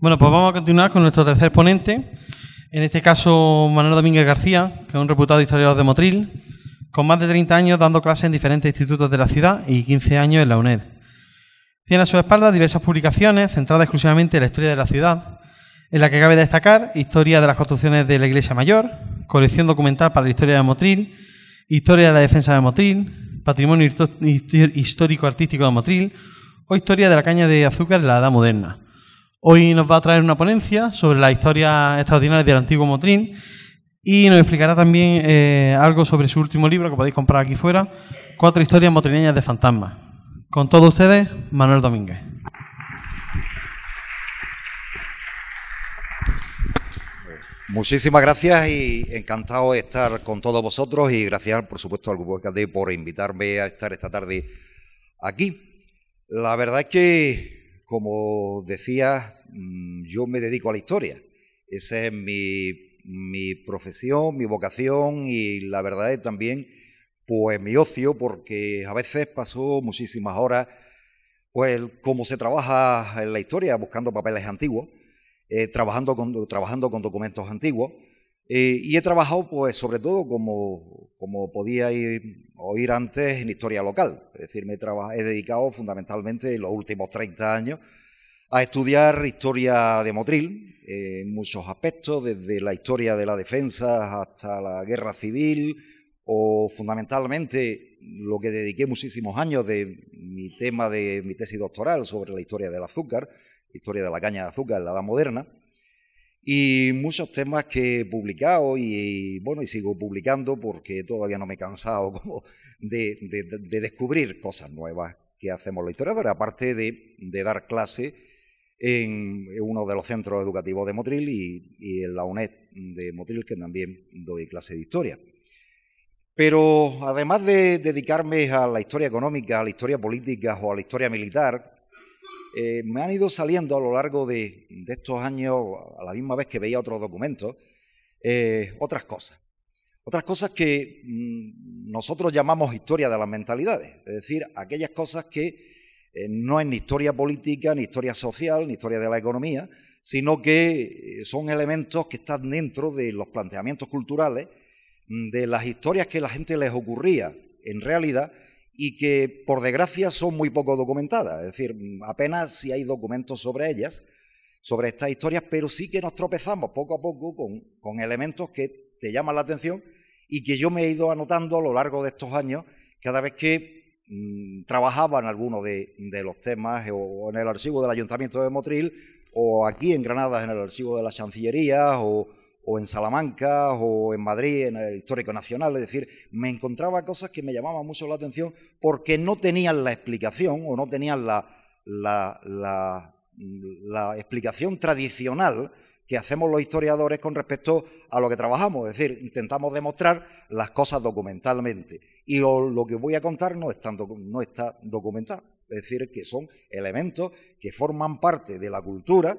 Bueno, pues vamos a continuar con nuestro tercer ponente, en este caso Manuel Domínguez García, que es un reputado historiador de Motril, con más de 30 años dando clases en diferentes institutos de la ciudad y 15 años en la UNED. Tiene a su espalda diversas publicaciones centradas exclusivamente en la historia de la ciudad, en la que cabe destacar Historia de las construcciones de la Iglesia Mayor, colección documental para la historia de Motril, Historia de la defensa de Motril, Patrimonio histórico-artístico de Motril o Historia de la caña de azúcar en la Edad Moderna. Hoy nos va a traer una ponencia sobre la historia extraordinaria del antiguo Motrín y nos explicará también eh, algo sobre su último libro que podéis comprar aquí fuera, Cuatro historias motrineñas de fantasmas. Con todos ustedes, Manuel Domínguez. Muchísimas gracias y encantado de estar con todos vosotros y gracias por supuesto al Grupo de por invitarme a estar esta tarde aquí. La verdad es que como decía, mm, yo me dedico a la historia. Esa es mi, profesión, mi vocación y la verdad es también pues mi ocio porque a veces paso muchísimas horas pues como se trabaja en la historia buscando papeles antiguos, eh, trabajando, con, trabajando con documentos antiguos eh, y he trabajado pues sobre todo como, como podía ir o ir antes en historia local. Es decir, me he, dedicado fundamentalmente en los últimos 30 años a estudiar historia de Motril eh, en muchos aspectos, desde la historia de la defensa hasta la guerra civil, o fundamentalmente lo que dediqué muchísimos años de mi tema de mi tesis doctoral sobre la historia del azúcar, historia de la caña de azúcar en la edad moderna, y muchos temas que he publicado y, bueno, y sigo publicando porque todavía no me he cansado de, descubrir cosas nuevas que hacemos los historiadores, aparte de, dar clase en uno de los centros educativos de Motril y, y, en la UNED de Motril, que también doy clase de historia. Pero además de dedicarme a la historia económica, a la historia política o a la historia militar, eh, me han ido saliendo a lo largo de, estos años, a la misma vez que veía otros documentos, eh, otras cosas. Otras cosas que mm, nosotros llamamos historia de las mentalidades, es decir, aquellas cosas que eh, no es ni historia política, ni historia social, ni historia de la economía, sino que son elementos que están dentro de los planteamientos culturales, mm, de las historias que la gente les ocurría en realidad y que por desgracia son muy poco documentadas, es decir, apenas si hay documentos sobre ellas, sobre estas historias, pero sí que nos tropezamos poco a poco con, con elementos que te llaman la atención y que yo me he ido anotando a lo largo de estos años, cada vez que mm, trabajaba en alguno de, los temas o, o, en el archivo del Ayuntamiento de Motril o aquí en Granada en el archivo de las Chancillerías o, o en Salamanca o en Madrid, en el Histórico Nacional. Es decir, me encontraba cosas que me llamaban mucho la atención porque no tenían la explicación o no tenían la, explicación tradicional que hacemos los historiadores con respecto a lo que trabajamos, es decir, intentamos demostrar las cosas documentalmente. Y lo, que voy a contar no, es no está documentado, es decir, que son elementos que forman parte de la cultura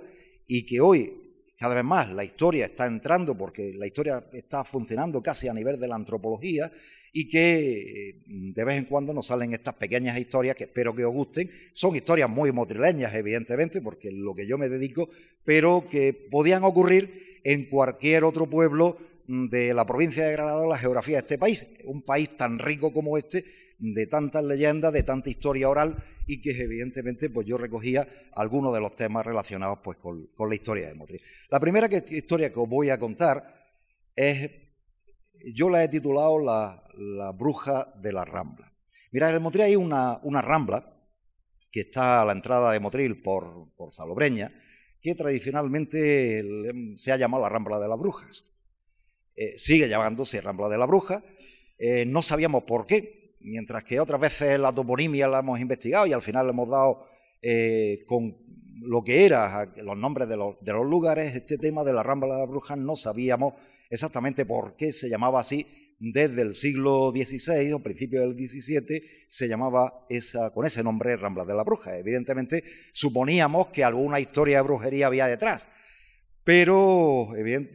y que hoy cada vez más la historia está entrando, porque la historia está funcionando casi a nivel de la antropología, y que eh, de vez en cuando nos salen estas pequeñas historias que espero que os gusten. Son historias muy motrileñas, evidentemente, porque es lo que yo me dedico, pero que podían ocurrir en cualquier otro pueblo mm, de la provincia de Granada, la geografía de este país, un país tan rico como este, de tantas leyendas, de tanta historia oral y que evidentemente pues yo recogía algunos de los temas relacionados pues con, la historia de Motril. La primera historia que os voy a contar es, yo la he titulado La, bruja de la Rambla. Mirad, en Motril hay una, una, rambla que está a la entrada de Motril por, por Salobreña, que tradicionalmente se ha llamado la Rambla de las Brujas. Eh, sigue llamándose Rambla de la Bruja. Eh, no sabíamos por qué, Mientras que otras veces la toponimia la hemos investigado y al final le hemos dado eh, con lo que era, los nombres de los, lugares, este tema de la Rambla de la Bruja no sabíamos exactamente por qué se llamaba así. Desde el siglo XVI o principios del XVII se llamaba con ese nombre Rambla de la Bruja. Evidentemente suponíamos que alguna historia de brujería había detrás, pero eh,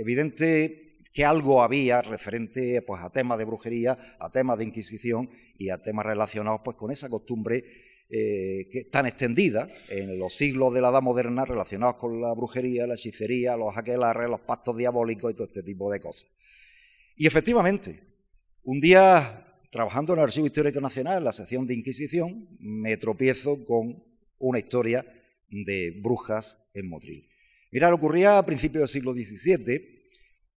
evidente que algo había referente pues, a temas de brujería, a temas de Inquisición y a temas relacionados pues, con esa costumbre eh, que, tan extendida en los siglos de la Edad Moderna relacionados con la brujería, la hechicería, los aquelarres, los pactos diabólicos y todo este tipo de cosas. Y efectivamente, un día, trabajando en el Archivo Histórico Nacional, en la sección de Inquisición, me tropiezo con una historia de brujas en Motril. Mirad, ocurría a principios del siglo XVII,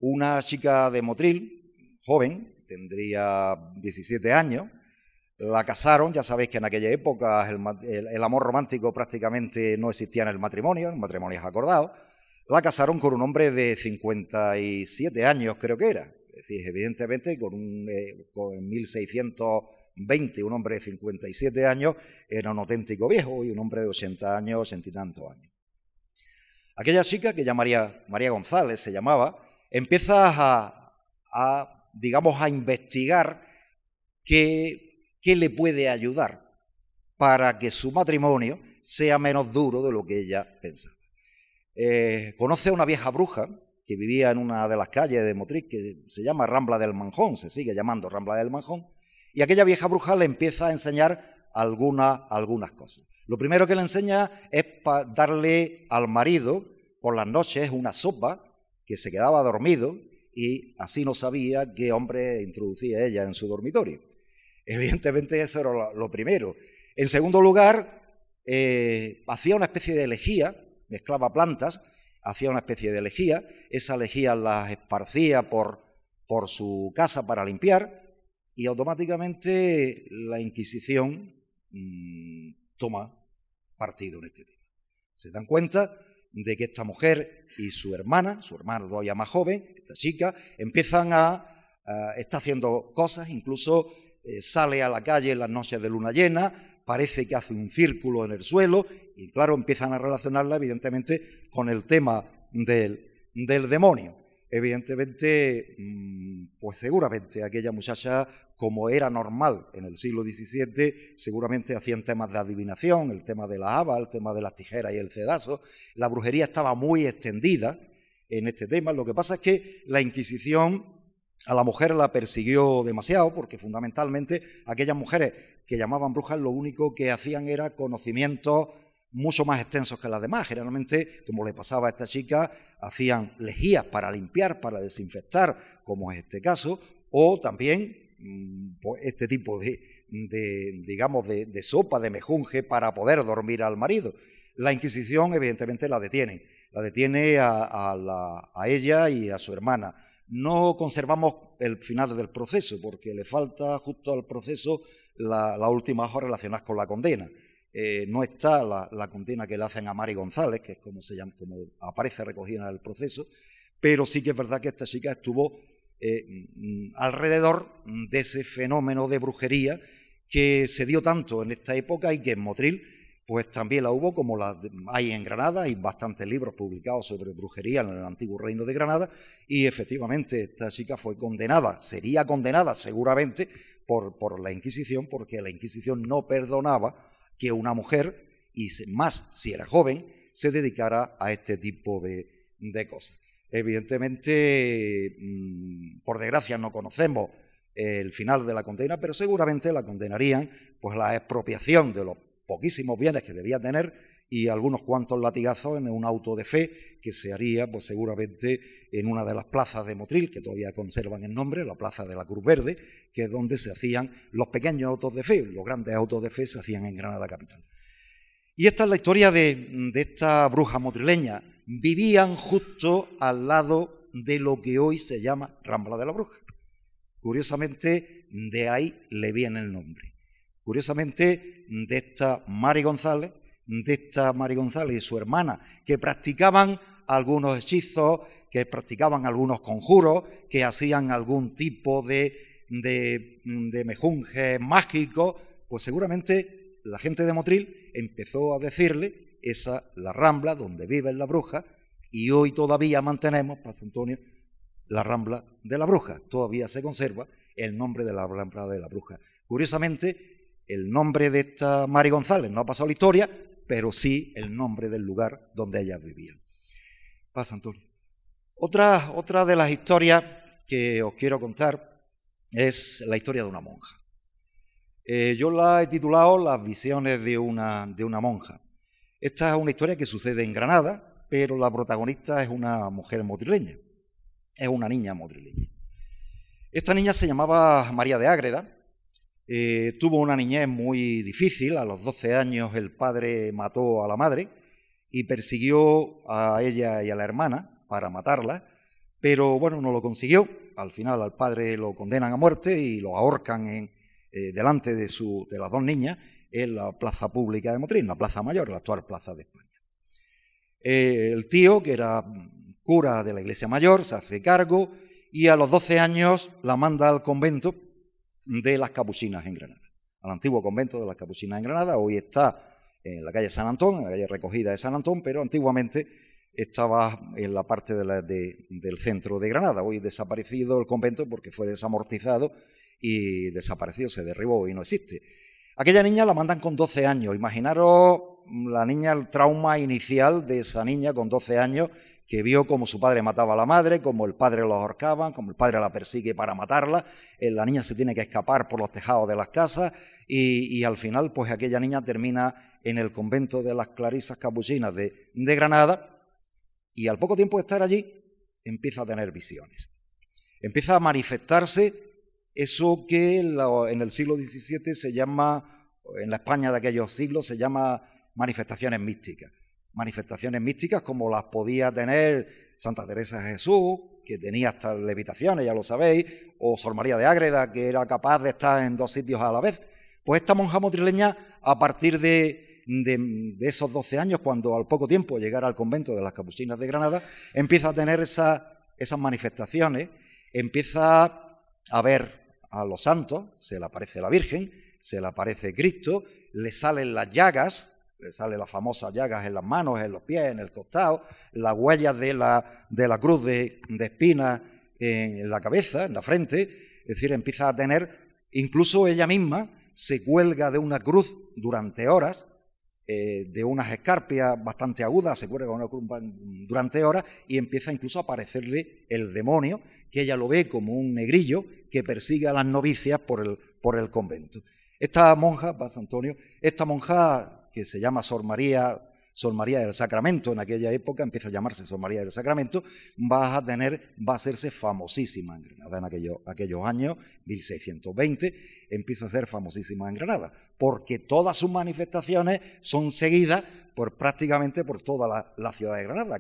una chica de Motril, joven, tendría 17 años, la casaron, ya sabéis que en aquella época el, amor romántico prácticamente no existía en el matrimonio, el matrimonio es acordado, la casaron con un hombre de 57 años creo que era, es decir, evidentemente con, un, 1620, eh, un hombre de 57 años era un auténtico viejo y un hombre de 80 años, 80 y tantos años. Aquella chica que llamaría María González se llamaba, empiezas a, a digamos, a investigar qué, qué le puede ayudar para que su matrimonio sea menos duro de lo que ella pensaba. Eh, conoce a una vieja bruja que vivía en una de las calles de Motriz que se llama Rambla del Manjón, se sigue llamando Rambla del Manjón, y aquella vieja bruja le empieza a enseñar alguna, algunas cosas. Lo primero que le enseña es darle al marido por las noches una sopa que se quedaba dormido y así no sabía qué hombre introducía ella en su dormitorio. Evidentemente eso era lo primero. En segundo lugar, eh, hacía una especie de lejía, mezclaba plantas, hacía una especie de elegía, esa elegía las esparcía por, por su casa para limpiar y automáticamente la Inquisición mm, toma partido en este tema. Se dan cuenta de que esta mujer y su hermana, su hermana todavía más joven, esta chica, empiezan a, está haciendo cosas, incluso eh, sale a la calle en las noches de luna llena, parece que hace un círculo en el suelo y claro, empiezan a relacionarla evidentemente con el tema del demonio. Evidentemente, mm, pues seguramente aquella muchacha, como era normal en el siglo XVII, seguramente hacían temas de adivinación, el tema de la haba, el tema de las tijeras y el cedazo. La brujería estaba muy extendida en este tema. Lo que pasa es que la Inquisición a la mujer la persiguió demasiado porque fundamentalmente aquellas mujeres que llamaban brujas lo único que hacían era conocimiento mucho más extensos que las demás. Generalmente, como le pasaba a esta chica, hacían lejías para limpiar, para desinfectar, como es este caso, o también mm, pues, este tipo de, digamos, de, sopa de mejunje para poder dormir al marido. La Inquisición, evidentemente, la detiene. La detiene a, ella y a su hermana. No conservamos el final del proceso, porque le falta justo al proceso la última horas relacionada con la condena. Eh, no está la, condena que le hacen a Mari González, que es como, se como aparece recogida en el proceso, pero sí que es verdad que esta chica estuvo eh, mm, alrededor de ese fenómeno de brujería que se dio tanto en esta época y que en Motril pues también la hubo, como la hay en Granada, hay bastantes libros publicados sobre brujería en el antiguo reino de Granada, y efectivamente esta chica fue condenada, sería condenada seguramente por la Inquisición, porque la Inquisición no perdonaba que una mujer, y más si era joven, se dedicara a este tipo de, cosas. Evidentemente, mm, por desgracia no conocemos el final de la condena, pero seguramente la condenarían pues la expropiación de los poquísimos bienes que debía tener y algunos cuantos latigazos en un auto de fe que se haría pues seguramente en una de las plazas de Motril, que todavía conservan el nombre, la Plaza de la Cruz Verde, que es donde se hacían los pequeños autos de fe, los grandes autos de fe se hacían en Granada Capital. Y esta es la historia de, de esta bruja motrileña. Vivían justo al lado de lo que hoy se llama Rambla de la Bruja. Curiosamente, de ahí le viene el nombre. Curiosamente, de esta Mari González, de esta María González y su hermana, que practicaban algunos hechizos, que practicaban algunos conjuros, que hacían algún tipo de, de, mejunje mágico, pues seguramente la gente de Motril empezó a decirle, esa la rambla donde vive la bruja, y hoy todavía mantenemos, Paz Antonio, la rambla de la bruja, todavía se conserva el nombre de la rambla de la bruja. Curiosamente, el nombre de esta María González no ha pasado la historia, pero sí el nombre del lugar donde ellas vivían. Pasa, Antonio. Otra, otra de las historias que os quiero contar es la historia de una monja. Eh, yo la he titulado Las visiones de una, de una monja. Esta es una historia que sucede en Granada, pero la protagonista es una mujer modrileña. Es una niña modrileña. Esta niña se llamaba María de Ágreda eh, tuvo una niñez muy difícil, a los 12 años el padre mató a la madre y persiguió a ella y a la hermana para matarla, pero bueno, no lo consiguió. Al final al padre lo condenan a muerte y lo ahorcan en, eh, delante de, de las dos niñas en la plaza pública de Motril, la plaza mayor, la actual plaza de España. Eh, el tío, que era cura de la iglesia mayor, se hace cargo y a los 12 años la manda al convento de las Capuchinas en Granada, al antiguo convento de las Capuchinas en Granada. Hoy está en la calle San Antón, en la calle recogida de San Antón, pero antiguamente estaba en la parte del centro de Granada. Hoy desaparecido el convento porque fue desamortizado y desapareció, se derribó y no existe. Aquella niña la mandan con 12 años. Imaginaros la niña, el trauma inicial de esa niña con 12 años que vio como su padre mataba a la madre, como el padre la ahorcaba, como el padre la persigue para matarla, eh, la niña se tiene que escapar por los tejados de las casas y, al final pues aquella niña termina en el convento de las Clarisas Capuchinas de, de Granada y al poco tiempo de estar allí empieza a tener visiones. Empieza a manifestarse eso que en el siglo XVII se llama, en la España de aquellos siglos, se llama manifestaciones místicas manifestaciones místicas como las podía tener Santa Teresa de Jesús, que tenía hasta levitaciones, ya lo sabéis, o Sor María de Ágreda, que era capaz de estar en dos sitios a la vez. Pues esta monja motrileña, a partir de, esos 12 años, cuando al poco tiempo llegara al convento de las Capuchinas de Granada, empieza a tener esas manifestaciones, empieza a ver a los santos, se le aparece la Virgen, se le aparece Cristo, le salen las llagas, sale las famosas llagas en las manos, en los pies, en el costado, las huellas de la, de la cruz de, espina espinas en, la cabeza, en la frente, es decir, empieza a tener, incluso ella misma se cuelga de una cruz durante horas, eh, de unas escarpias bastante agudas, se cuelga de una cruz durante horas y empieza incluso a aparecerle el demonio, que ella lo ve como un negrillo que persigue a las novicias por el, por el convento. Esta monja, Paz Antonio, esta monja que se llama Sor María, María del Sacramento, en aquella época empieza a llamarse Sor María del Sacramento, vas a tener, va a hacerse famosísima en Granada en aquellos años, 1620, empieza a ser famosísima en Granada, porque todas sus manifestaciones son seguidas por prácticamente por toda la, ciudad de Granada.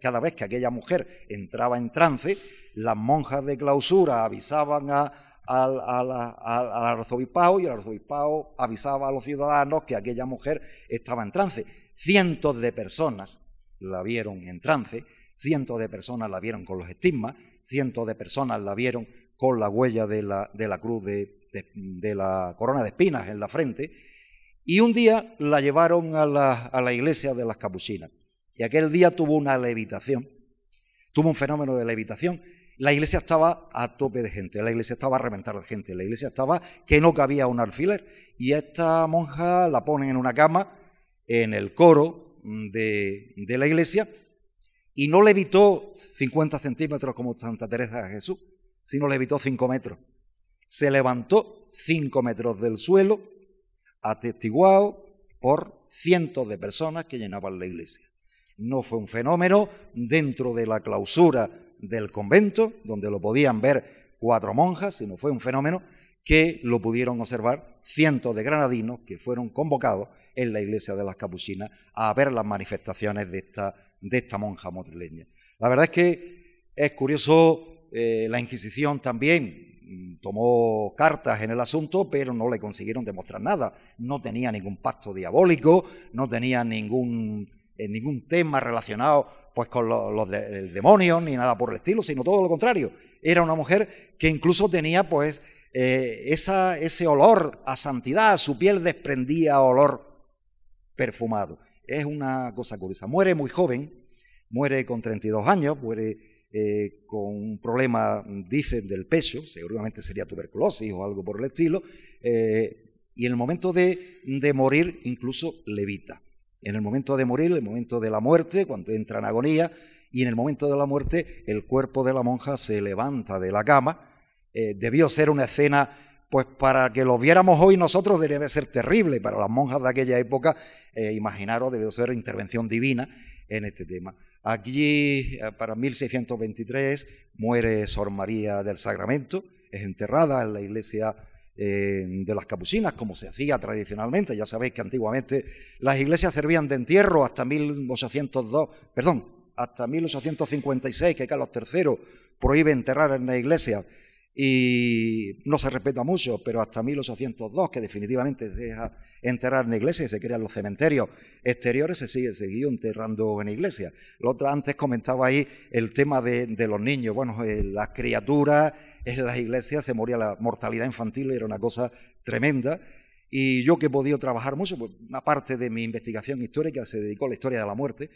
cada vez que aquella mujer entraba en trance, las monjas de clausura avisaban a, al, la al, arzobispado y el arzobispado avisaba a los ciudadanos que aquella mujer estaba en trance. Cientos de personas la vieron en trance, cientos de personas la vieron con los estigmas, cientos de personas la vieron con la huella de la, de la cruz de, de, la corona de espinas en la frente, y un día la llevaron a la, a la iglesia de las capuchinas. Y aquel día tuvo una levitación, tuvo un fenómeno de levitación la iglesia estaba a tope de gente, la iglesia estaba a reventar de gente, la iglesia estaba que no cabía un alfiler. Y esta monja la ponen en una cama, en el coro de, la iglesia, y no le evitó 50 centímetros como Santa Teresa de Jesús, sino le evitó 5 metros. Se levantó 5 metros del suelo, atestiguado por cientos de personas que llenaban la iglesia. No fue un fenómeno dentro de la clausura del convento, donde lo podían ver cuatro monjas, sino fue un fenómeno que lo pudieron observar cientos de granadinos que fueron convocados en la iglesia de las Capuchinas a ver las manifestaciones de esta, de esta monja motrileña. La verdad es que es curioso, eh, la Inquisición también mm, tomó cartas en el asunto, pero no le consiguieron demostrar nada. No tenía ningún pacto diabólico, no tenía ningún en eh, ningún tema relacionado pues con los, el demonio ni nada por el estilo, sino todo lo contrario. Era una mujer que incluso tenía pues eh, esa, ese olor a santidad, su piel desprendía olor perfumado. Es una cosa curiosa. Muere muy joven, muere con 32 años, muere eh, con un problema, dicen, del pecho, seguramente sería tuberculosis o algo por el estilo, y en el momento de, de morir incluso levita. En el momento de morir, en el momento de la muerte, cuando entra en agonía, y en el momento de la muerte el cuerpo de la monja se levanta de la cama. Eh, debió ser una escena, pues para que lo viéramos hoy nosotros debe ser terrible, para las monjas de aquella época, eh, imaginaros, debió ser intervención divina en este tema. Aquí, eh, para 1623, muere Sor María del Sacramento, es enterrada en la iglesia eh, de las capuchinas, como se hacía tradicionalmente. Ya sabéis que antiguamente las iglesias servían de entierro hasta 1802, perdón, hasta 1856, que Carlos III prohíbe enterrar en la iglesia y no se respeta mucho, pero hasta 1802, que definitivamente se deja enterrar en iglesia y se crean los cementerios exteriores, se sigue enterrando en iglesia. Lo otro, antes comentaba ahí el tema de, los niños. Bueno, eh, las criaturas en las iglesias se moría la mortalidad infantil, era una cosa tremenda. Y yo que he podido trabajar mucho, pues, una parte de mi investigación histórica se dedicó a la historia de la muerte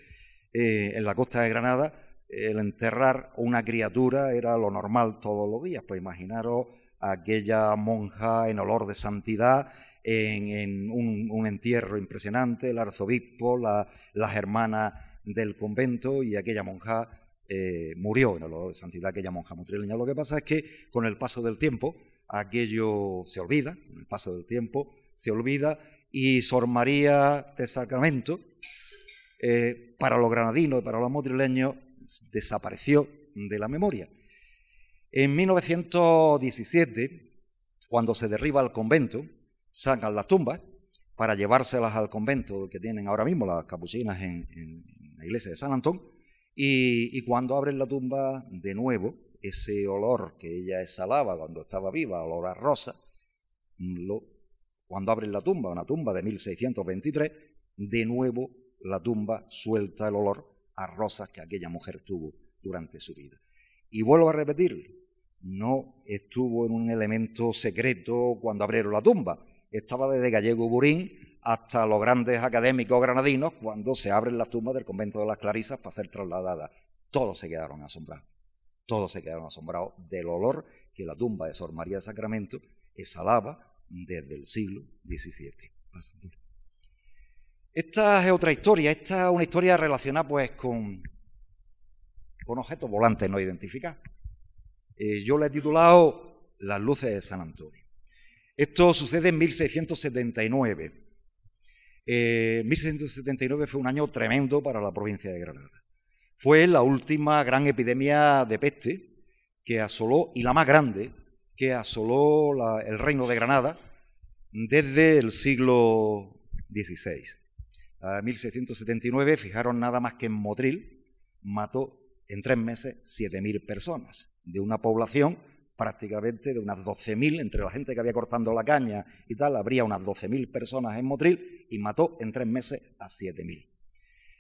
eh, en la costa de Granada el enterrar una criatura era lo normal todos los días. Pues imaginaros aquella monja en olor de santidad, en, un, entierro impresionante, el arzobispo, la, las hermanas del convento y aquella monja eh, murió en olor de santidad, aquella monja motrileña. Lo que pasa es que con el paso del tiempo aquello se olvida, con el paso del tiempo se olvida y Sor María de Sacramento, eh, para los granadinos y para los motrileños, desapareció de la memoria. En 1917, cuando se derriba el convento, sacan las tumbas para llevárselas al convento que tienen ahora mismo las capuchinas en, la iglesia de San Antón, y, cuando abren la tumba de nuevo, ese olor que ella exhalaba cuando estaba viva, olor a rosa, cuando abren la tumba, una tumba de 1623, de nuevo la tumba suelta el olor a rosas que aquella mujer tuvo durante su vida. Y vuelvo a repetir, no estuvo en un elemento secreto cuando abrieron la tumba, estaba desde Gallego Burín hasta los grandes académicos granadinos cuando se abren las tumbas del convento de las Clarisas para ser trasladadas. Todos se quedaron asombrados, todos se quedaron asombrados del olor que la tumba de Sor María de Sacramento exhalaba desde el siglo XVII. Esta es otra historia, esta es una historia relacionada pues con, objetos volantes no identificados. Eh, yo la he titulado Las luces de San Antonio. Esto sucede en 1679. 1679 eh, fue un año tremendo para la provincia de Granada. Fue la última gran epidemia de peste que asoló, y la más grande, que asoló el reino de Granada desde el siglo XVI. 1679, fijaron nada más que en Motril mató en tres meses 7.000 personas, de una población prácticamente de unas 12.000, entre la gente que había cortando la caña y tal, habría unas 12.000 personas en Motril y mató en tres meses a 7.000.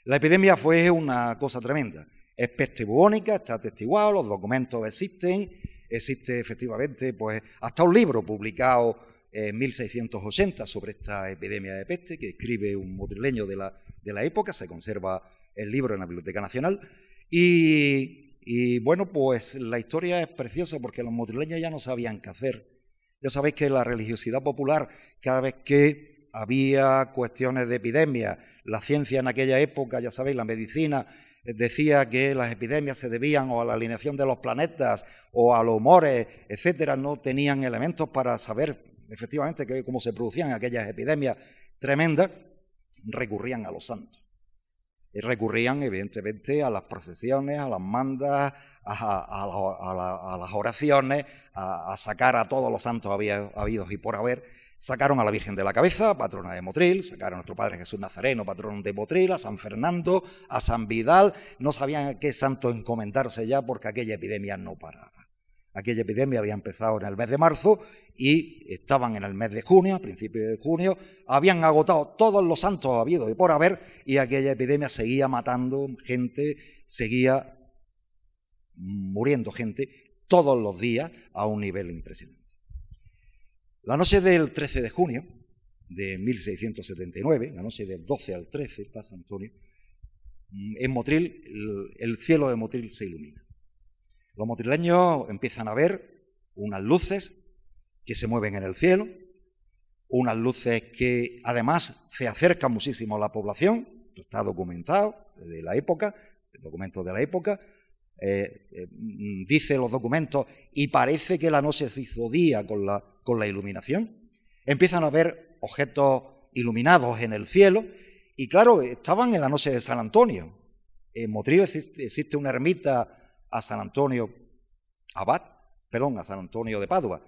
La epidemia fue una cosa tremenda. Es peste está atestiguado, los documentos existen, existe efectivamente pues hasta un libro publicado eh, ...en 1680 sobre esta epidemia de peste que escribe un motrileño de la, de la época, se conserva el libro en la Biblioteca Nacional. Y, bueno, pues la historia es preciosa porque los motrileños ya no sabían qué hacer. Ya sabéis que la religiosidad popular, cada vez que había cuestiones de epidemia. La ciencia en aquella época, ya sabéis, la medicina eh, decía que las epidemias se debían o a la alineación de los planetas o a los humores, etcétera. No tenían elementos para saber efectivamente, que como se producían aquellas epidemias tremendas, recurrían a los santos. Y recurrían, evidentemente, a las procesiones, a las mandas, a, las oraciones, a, sacar a todos los santos habidos y por haber. Sacaron a la Virgen de la Cabeza, patrona de Motril, sacaron a nuestro Padre Jesús Nazareno, patrón de Motril, a San Fernando, a San Vidal. No sabían a qué santo encomendarse ya porque aquella epidemia no paraba. Aquella epidemia había empezado en el mes de marzo y estaban en el mes de junio, a principios de junio, habían agotado todos los santos habidos y por haber y aquella epidemia seguía matando gente, seguía muriendo gente todos los días a un nivel impresionante. La noche del 13 de junio de 1679, la noche del 12 al 13, pasa Antonio, en Motril, el cielo de Motril se ilumina. Los motrileños empiezan a ver unas luces que se mueven en el cielo, unas luces que además se acercan muchísimo a la población, está documentado de la época, documentos de la época, eh, eh, mm, dice los documentos, y parece que la noche se hizo día con la, con la iluminación. Empiezan a ver objetos iluminados en el cielo, y claro, estaban en la noche de San Antonio. En Motril existe una ermita a San Antonio Abad, perdón, a San Antonio de Padua.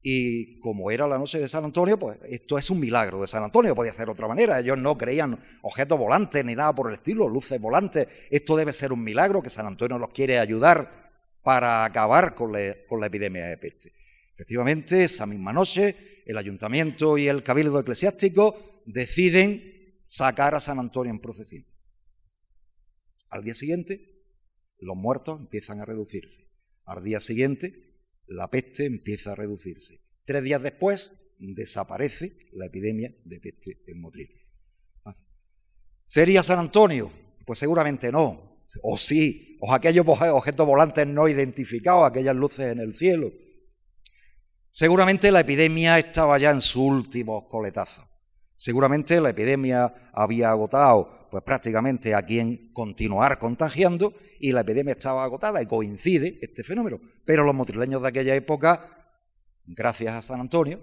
Y como era la noche de San Antonio, pues esto es un milagro de San Antonio, podía ser de otra manera. Ellos no creían objetos volantes ni nada por el estilo, luces volantes. Esto debe ser un milagro que San Antonio los quiere ayudar para acabar con, con la epidemia de peste. Efectivamente, esa misma noche, el ayuntamiento y el cabildo eclesiástico deciden sacar a San Antonio en procesión. Al día siguiente, los muertos empiezan a reducirse. Al día siguiente, la peste empieza a reducirse. Tres días después, desaparece la epidemia de peste en Motril. ¿Sería San Antonio? Pues seguramente no. O sí, o aquellos objetos volantes no identificados, aquellas luces en el cielo. Seguramente la epidemia estaba ya en su último coletazo. Seguramente la epidemia había agotado pues prácticamente a quien continuar contagiando y la epidemia estaba agotada y coincide este fenómeno. Pero los motrileños de aquella época, gracias a San Antonio,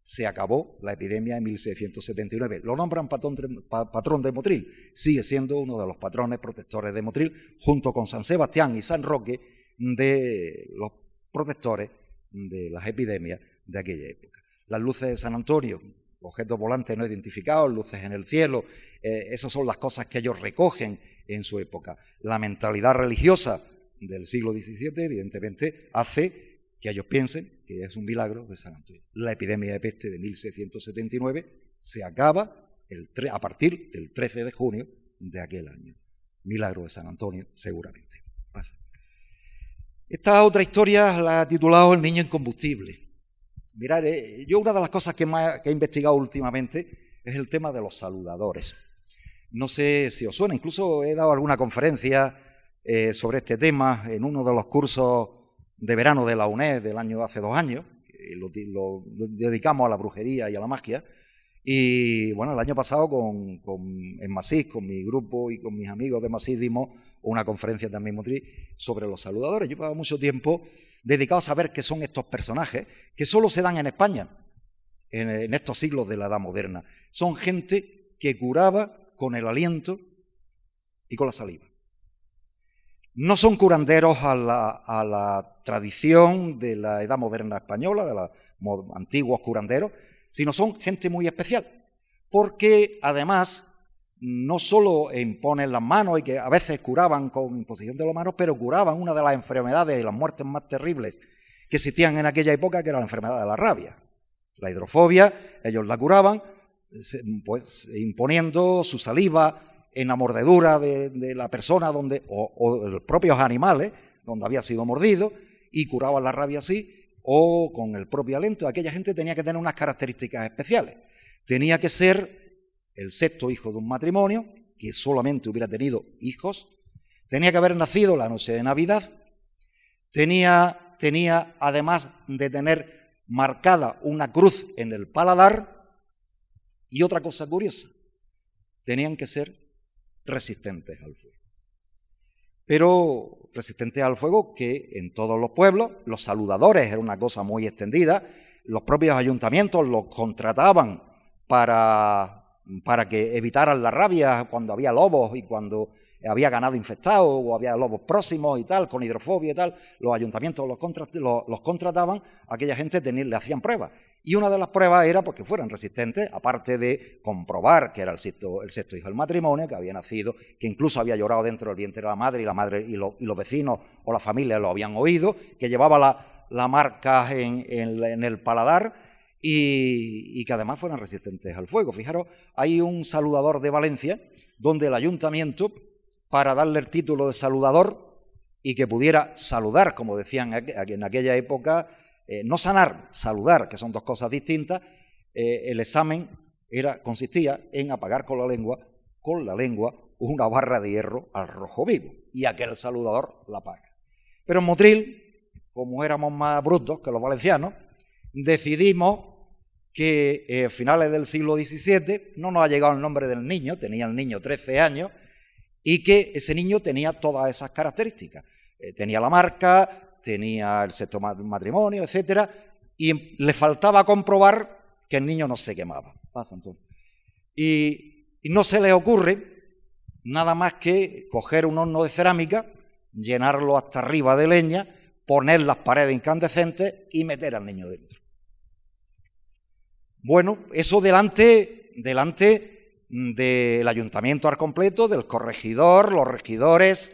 se acabó la epidemia en 1679. Lo nombran patrón patrón de Motril. Sigue siendo uno de los patrones protectores de Motril, junto con San Sebastián y San Roque, de los protectores de las epidemias de aquella época. Las luces de San Antonio, objetos volantes no identificados, luces en el cielo, eh, esas son las cosas que ellos recogen en su época. La mentalidad religiosa del siglo XVII, evidentemente, hace que ellos piensen que es un milagro de San Antonio. La epidemia de peste de 1679 se acaba el a partir del 13 de junio de aquel año. Milagro de San Antonio, seguramente. Esta otra historia la ha titulado El niño incombustible. Mirad, eh, yo una de las cosas que, he investigado últimamente es el tema de los saludadores. No sé si os suena, incluso he dado alguna conferencia eh, sobre este tema en uno de los cursos de verano de la UNED del año hace dos años, lo, lo, dedicamos a la brujería y a la magia, y bueno, el año pasado con, en Masís, con mi grupo y con mis amigos de Masís, dimos una conferencia también Motriz sobre los saludadores. Yo llevaba mucho tiempo dedicado a saber qué son estos personajes que solo se dan en España, en, estos siglos de la Edad Moderna. Son gente que curaba con el aliento y con la saliva. No son curanderos a la tradición de la Edad Moderna española, de los antiguos curanderos, sino son gente muy especial, porque además no solo imponen las manos y que a veces curaban con imposición de las manos, pero curaban una de las enfermedades y las muertes más terribles que existían en aquella época, que era la enfermedad de la rabia. La hidrofobia, ellos la curaban pues, imponiendo su saliva en la mordedura de, la persona donde, o, los propios animales donde había sido mordido y curaban la rabia así o con el propio alento, Aquella gente tenía que tener unas características especiales. Tenía que ser el sexto hijo de un matrimonio, que solamente hubiera tenido hijos. Tenía que haber nacido la noche de Navidad. Tenía, tenía además de tener marcada una cruz en el paladar. Y otra cosa curiosa, tenían que ser resistentes al fuego. Pero resistentes al fuego que en todos los pueblos, los saludadores era una cosa muy extendida, los propios ayuntamientos los contrataban para, que evitaran la rabia cuando había lobos y cuando había ganado infectado o había lobos próximos y tal, con hidrofobia y tal, los ayuntamientos los, contrataban, aquella gente le hacían pruebas. Y una de las pruebas era porque fueran resistentes, aparte de comprobar que era el sexto, hijo del matrimonio, que había nacido, que incluso había llorado dentro del vientre de la madre y la madre y, los vecinos o la familia lo habían oído, que llevaba la, la marca en, el paladar y, y que además fueran resistentes al fuego. Fijaros, hay un saludador de Valencia donde el ayuntamiento, para darle el título de saludador y que pudiera saludar, como decían en aquella época, eh, no sanar, saludar, que son dos cosas distintas, eh, el examen era, consistía en apagar con la lengua, con la lengua, una barra de hierro al rojo vivo y aquel saludador la apaga... Pero en Motril, como éramos más brutos que los valencianos, decidimos que a eh, finales del siglo XVII no nos ha llegado el nombre del niño, tenía el niño 13 años, y que ese niño tenía todas esas características. tenía la marca, tenía el sexto matrimonio, etcétera, y le faltaba comprobar que el niño no se quemaba. Pasa, entonces. Y, no se le ocurre nada más que coger un horno de cerámica, llenarlo hasta arriba de leña, poner las paredes incandescentes y meter al niño dentro. Bueno, eso delante, delante mm, del ayuntamiento al completo, del corregidor, los regidores,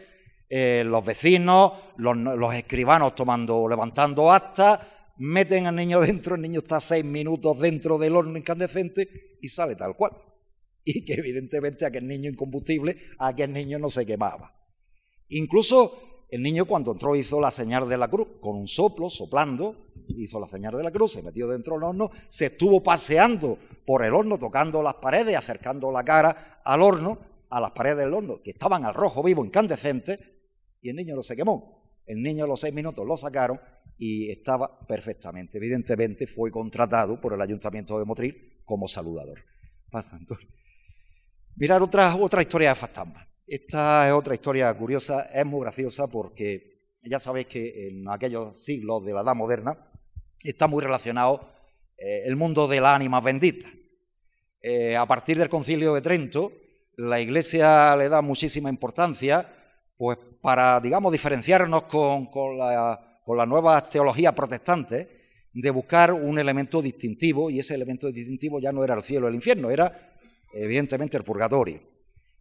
eh, los vecinos, los, escribanos tomando, levantando hasta meten al niño dentro, el niño está seis minutos dentro del horno incandescente y sale tal cual. Y que evidentemente aquel niño incombustible, aquel niño no se quemaba. Incluso el niño cuando entró hizo la señal de la cruz, con un soplo, soplando, hizo la señal de la cruz, se metió dentro del horno, se estuvo paseando por el horno, tocando las paredes, acercando la cara al horno, a las paredes del horno, que estaban al rojo vivo, incandescente, y el niño lo se quemó. El niño a los seis minutos lo sacaron y estaba perfectamente. Evidentemente fue contratado por el Ayuntamiento de Motril como saludador. Pasa, Mirar otra, otra historia de Fastamba. Esta es otra historia curiosa, es muy graciosa porque ya sabéis que en aquellos siglos de la Edad Moderna está muy relacionado eh, el mundo de las ánimas benditas. Eh, a partir del concilio de Trento, la Iglesia le da muchísima importancia pues para, digamos, diferenciarnos con, con, la, con la nueva teología protestante, de buscar un elemento distintivo, y ese elemento distintivo ya no era el cielo o el infierno, era evidentemente el purgatorio.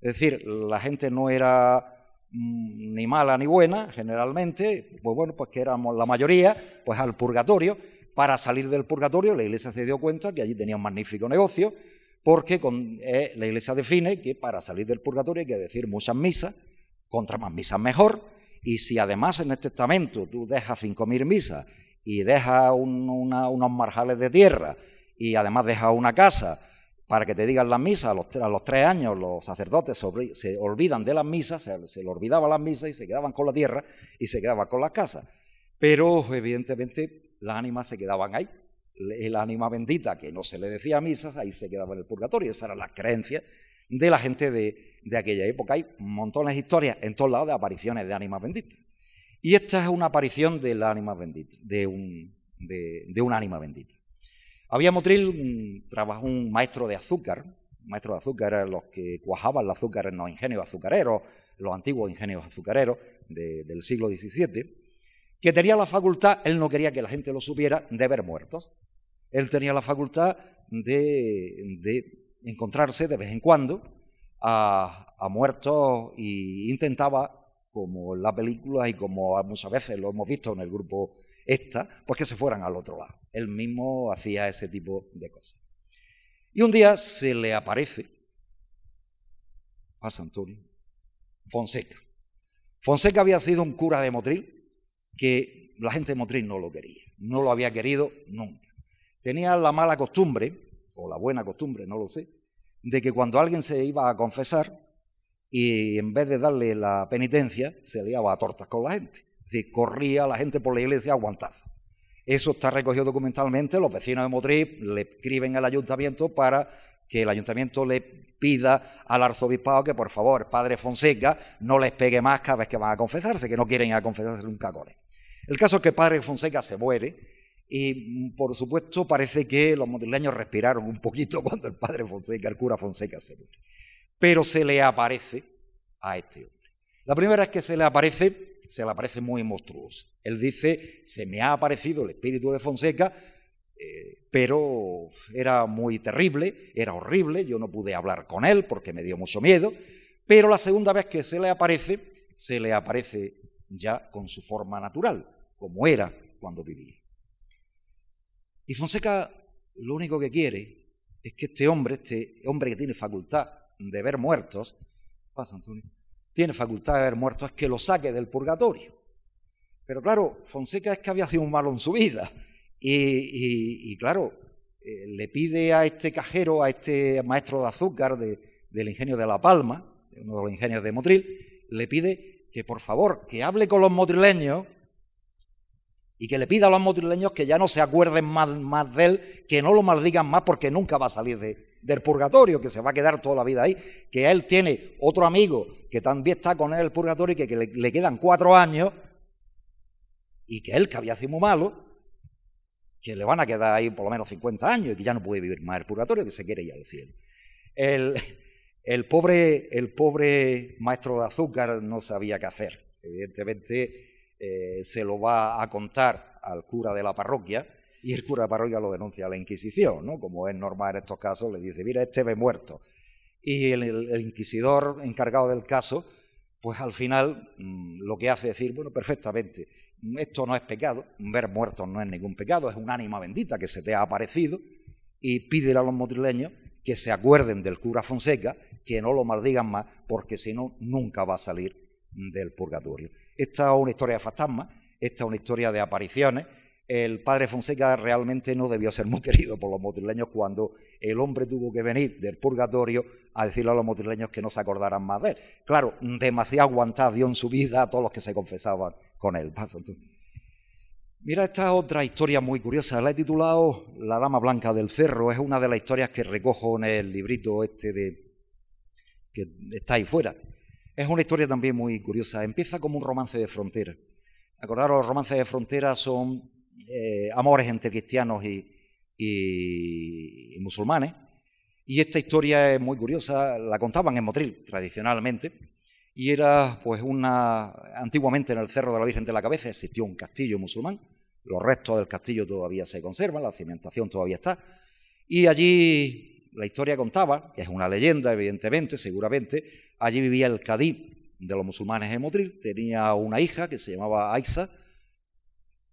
Es decir, la gente no era mm, ni mala ni buena, generalmente, pues bueno, pues que éramos la mayoría, pues al purgatorio. Para salir del purgatorio, la iglesia se dio cuenta que allí tenía un magnífico negocio, porque eh, la iglesia define que para salir del purgatorio hay que decir muchas misas, contra más misas mejor. Y si además en el este testamento tú dejas 5.000 misas y dejas unos marjales de tierra y además dejas una casa para que te digan las misas, a los, tres años los sacerdotes se olvidan de las misas, se, le olvidaba las misas y se quedaban con la tierra y se quedaban con las casas. Pero evidentemente las ánimas se quedaban ahí. El ánima bendita que no se le decía misas, ahí se quedaba en el purgatorio. Esas eran las creencias de la gente de, aquella época. Hay montones de historias en todos lados de apariciones de ánimas benditas. Y esta es una aparición de ánima bendita, de un, de, ánima bendita. Había Motril, trabajó un maestro de azúcar, maestro de azúcar eran los que cuajaban el azúcar en los ingenios azucareros, los antiguos ingenios azucareros del siglo XVII, que tenía la facultad, él no quería que la gente lo supiera, de ver muertos. Él tenía la facultad de encontrarse de vez en cuando a, muertos y intentaba, como en las películas y como muchas veces lo hemos visto en el grupo esta, pues que se fueran al otro lado. Él mismo hacía ese tipo de cosas. Y un día se le aparece a Santurio, Fonseca. Fonseca había sido un cura de Motril que la gente de Motril no lo quería, no lo había querido nunca. Tenía la mala costumbre o la buena costumbre, no lo sé, de que cuando alguien se iba a confesar y en vez de darle la penitencia, se iba a tortas con la gente. Es decir, corría la gente por la iglesia aguantada. Eso está recogido documentalmente, los vecinos de Motriz le escriben al ayuntamiento para que el ayuntamiento le pida al arzobispado que por favor, padre Fonseca, no les pegue más cada vez que van a confesarse, que no quieren ir a confesarse nunca con él. El caso es que padre Fonseca se muere y mm, por supuesto parece que los madrileños respiraron un poquito cuando el padre Fonseca, el cura Fonseca se muere. Pero se le aparece a este hombre. La primera vez que se le aparece, se le aparece muy monstruoso. Él dice, se me ha aparecido el espíritu de Fonseca, eh, pero era muy terrible, era horrible, yo no pude hablar con él porque me dio mucho miedo. Pero la segunda vez que se le aparece, se le aparece ya con su forma natural, como era cuando vivía. Y Fonseca lo único que quiere es que este hombre, este hombre que tiene facultad de ver muertos, pasa Antonio, tiene facultad de ver muertos, es que lo saque del purgatorio. Pero claro, Fonseca es que había sido un malo en su vida. Y, claro, eh, le pide a este cajero, a este maestro de azúcar del ingenio de La Palma, uno de los ingenios de Motril, le pide que por favor, que hable con los motrileños y que le pida a los motrileños que ya no se acuerden más, de él, que no lo maldigan más porque nunca va a salir del purgatorio, que se va a quedar toda la vida ahí, que él tiene otro amigo que también está con él en el purgatorio y que, le, quedan cuatro años, y que él que había sido muy malo, que le van a quedar ahí por lo menos 50 años y que ya no puede vivir más el purgatorio, que se quiere ir al cielo. el pobre, el pobre maestro de azúcar no sabía qué hacer. Evidentemente, eh, se lo va a contar al cura de la parroquia y el cura de la parroquia lo denuncia a la Inquisición, ¿no? Como es normal en estos casos, le dice, mira, este ve muerto. Y el, inquisidor encargado del caso, pues al final mm, lo que hace es decir, bueno, perfectamente, esto no es pecado, ver muertos no es ningún pecado, es un ánima bendita que se te ha aparecido y pide a los motrileños que se acuerden del cura Fonseca, que no lo maldigan más, porque si no, nunca va a salir del purgatorio. Esta es una historia de fantasmas, esta es una historia de apariciones. El padre Fonseca realmente no debió ser muy querido por los motrileños cuando el hombre tuvo que venir del purgatorio a decirle a los motrileños que no se acordaran más de él. Claro, demasiado aguantado dio en su vida a todos los que se confesaban con él. Mira, esta es otra historia muy curiosa. La he titulado La Dama Blanca del Cerro. Es una de las historias que recojo en el librito este de que está ahí fuera. Es una historia también muy curiosa. Empieza como un romance de frontera. Acordaros, los romances de frontera son eh, amores entre cristianos y, y musulmanes. Y esta historia es muy curiosa. La contaban en Motril, tradicionalmente. Y era, pues, una. Antiguamente en el Cerro de la Virgen de la Cabeza existió un castillo musulmán. Los restos del castillo todavía se conservan, la cimentación todavía está. Y allí la historia contaba, que es una leyenda evidentemente, seguramente, allí vivía el cadí de los musulmanes en Motril, tenía una hija que se llamaba Aisa,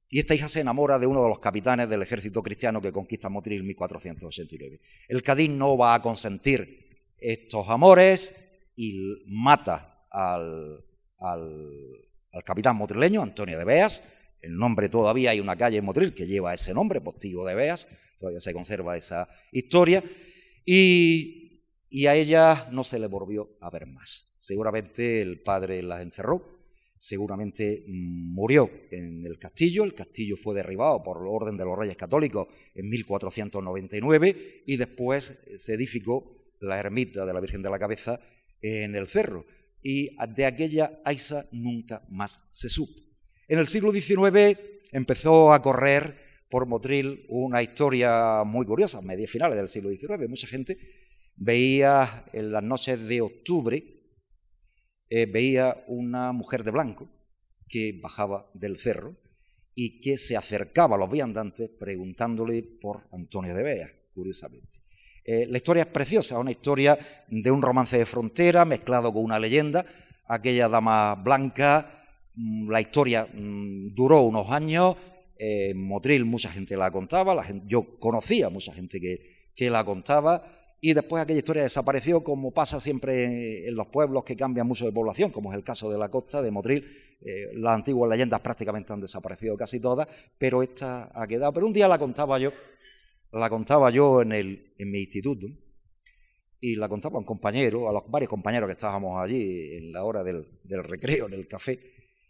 y esta hija se enamora de uno de los capitanes del ejército cristiano que conquista Motril en 1489. El cadí no va a consentir estos amores y mata al, capitán motrileño, Antonio de Beas, el nombre todavía hay una calle en Motril que lleva ese nombre, Postigo de Beas, todavía se conserva esa historia, y, a ella no se le volvió a ver más. Seguramente el padre la encerró, seguramente murió en el castillo. El castillo fue derribado por orden de los Reyes Católicos en 1499 y después se edificó la ermita de la Virgen de la Cabeza en el cerro. Y de aquella Aisa nunca más se supo. En el siglo XIX empezó a correr por Motril una historia muy curiosa, media finales del siglo XIX. Mucha gente veía en las noches de octubre, eh, veía una mujer de blanco que bajaba del cerro y que se acercaba a los viandantes preguntándole por Antonio de Bea, curiosamente. Eh, la historia es preciosa, una historia de un romance de frontera mezclado con una leyenda, aquella dama blanca, mm, la historia mm, duró unos años, en eh, Motril mucha gente la contaba, yo conocía mucha gente que, la contaba y después aquella historia desapareció como pasa siempre en, los pueblos que cambian mucho de población, como es el caso de la costa de Motril. Eh, las antiguas leyendas prácticamente han desaparecido casi todas, pero esta ha quedado. Pero un día la contaba yo, la contaba yo en, mi instituto y la contaba a un compañero, a los varios compañeros que estábamos allí en la hora del, del recreo, en el café,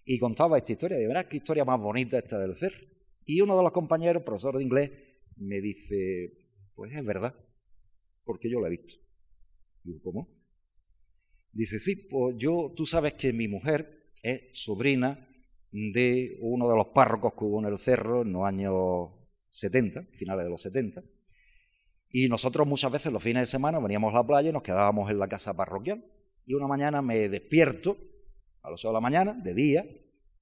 y contaba esta historia. De verdad, qué historia más bonita esta del Cerro y uno de los compañeros, profesor de inglés, me dice, pues es verdad, porque yo lo he visto. ¿cómo? Dice, sí, pues yo, tú sabes que mi mujer es sobrina de uno de los párrocos que hubo en el cerro en los años 70, finales de los 70. Y nosotros muchas veces los fines de semana veníamos a la playa y nos quedábamos en la casa parroquial. Y una mañana me despierto a las 8 de la mañana, de día,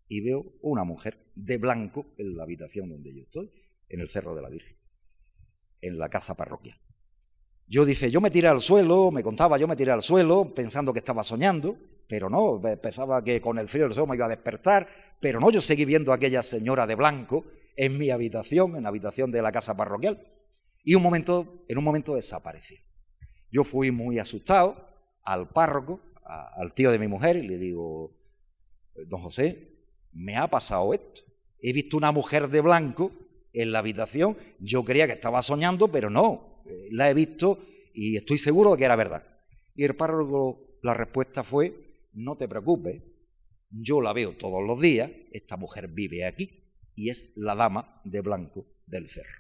y veo una mujer de blanco en la habitación donde yo estoy, en el Cerro de la Virgen, en la casa parroquial. Yo dije, yo me tiré al suelo, me contaba, yo me tiré al suelo pensando que estaba soñando, pero no, pensaba que con el frío del suelo me iba a despertar, pero no, yo seguí viendo a aquella señora de blanco en mi habitación, en la habitación de la casa parroquial, y un momento, en un momento desapareció. Yo fui muy asustado al párroco, al tío de mi mujer, y le digo, eh, don José, me ha pasado esto. He visto una mujer de blanco en la habitación, yo creía que estaba soñando, pero no, eh, la he visto y estoy seguro de que era verdad. Y el párroco, la respuesta fue, no te preocupes, yo la veo todos los días, esta mujer vive aquí y es la dama de blanco del cerro.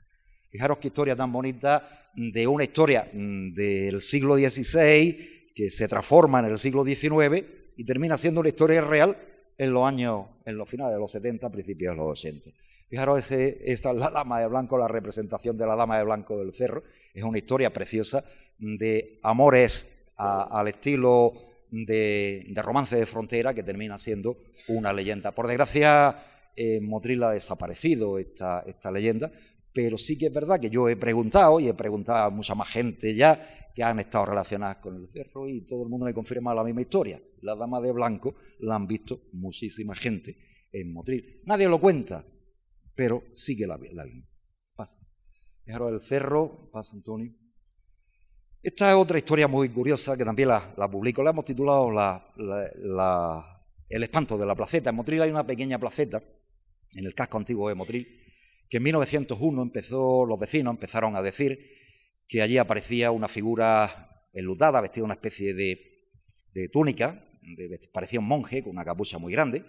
Fijaros qué historia tan bonita de una historia mm, del siglo XVI que se transforma en el siglo XIX y termina siendo una historia real en los años, en los finales de los 70, principios de los 80. Fijaros, esta es la dama de blanco, la representación de la dama de blanco del cerro. Es una historia preciosa de amores al estilo de, romance de frontera que termina siendo una leyenda. Por desgracia, en Motril ha desaparecido esta, esta leyenda, pero sí que es verdad que yo he preguntado y he preguntado a mucha más gente ya que han estado relacionadas con el cerro y todo el mundo me confirma la misma historia. La dama de blanco la han visto muchísima gente en Motril. Nadie lo cuenta, pero sí que la, la vimos. Pasa. Fijaros el cerro, pasa Antonio. Esta es otra historia muy curiosa que también la, publico. La hemos titulado la, El espanto de la placeta. En Motril hay una pequeña placeta, en el casco antiguo de Motril, que en 1901 empezó, los vecinos empezaron a decir que allí aparecía una figura enlutada, vestida de una especie de, túnica, parecía un monje con una capucha muy grande,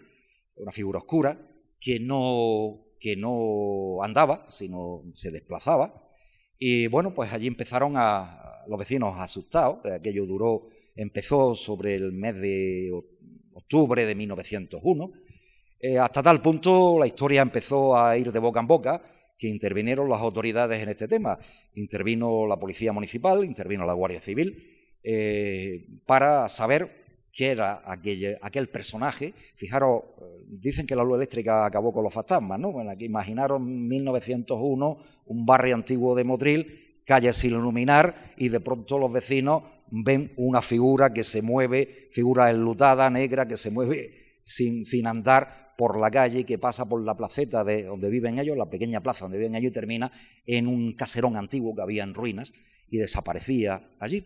una figura oscura, que no, que no andaba, sino se desplazaba. Y bueno, pues allí empezaron a, los vecinos asustados, aquello duró, empezó sobre el mes de octubre de 1901 eh, hasta tal punto la historia empezó a ir de boca en boca que intervinieron las autoridades en este tema. Intervino la Policía Municipal, intervino la Guardia Civil, eh, para saber qué era aquel, personaje. Fijaros, eh, dicen que la luz eléctrica acabó con los fantasmas, ¿no? Bueno, aquí imaginaron 1901, un barrio antiguo de Motril, calle sin iluminar, y de pronto los vecinos ven una figura que se mueve, figura enlutada, negra, que se mueve sin, sin andar por la calle que pasa por la placeta de donde viven ellos, la pequeña plaza donde viven ellos, y termina en un caserón antiguo que había en ruinas y desaparecía allí.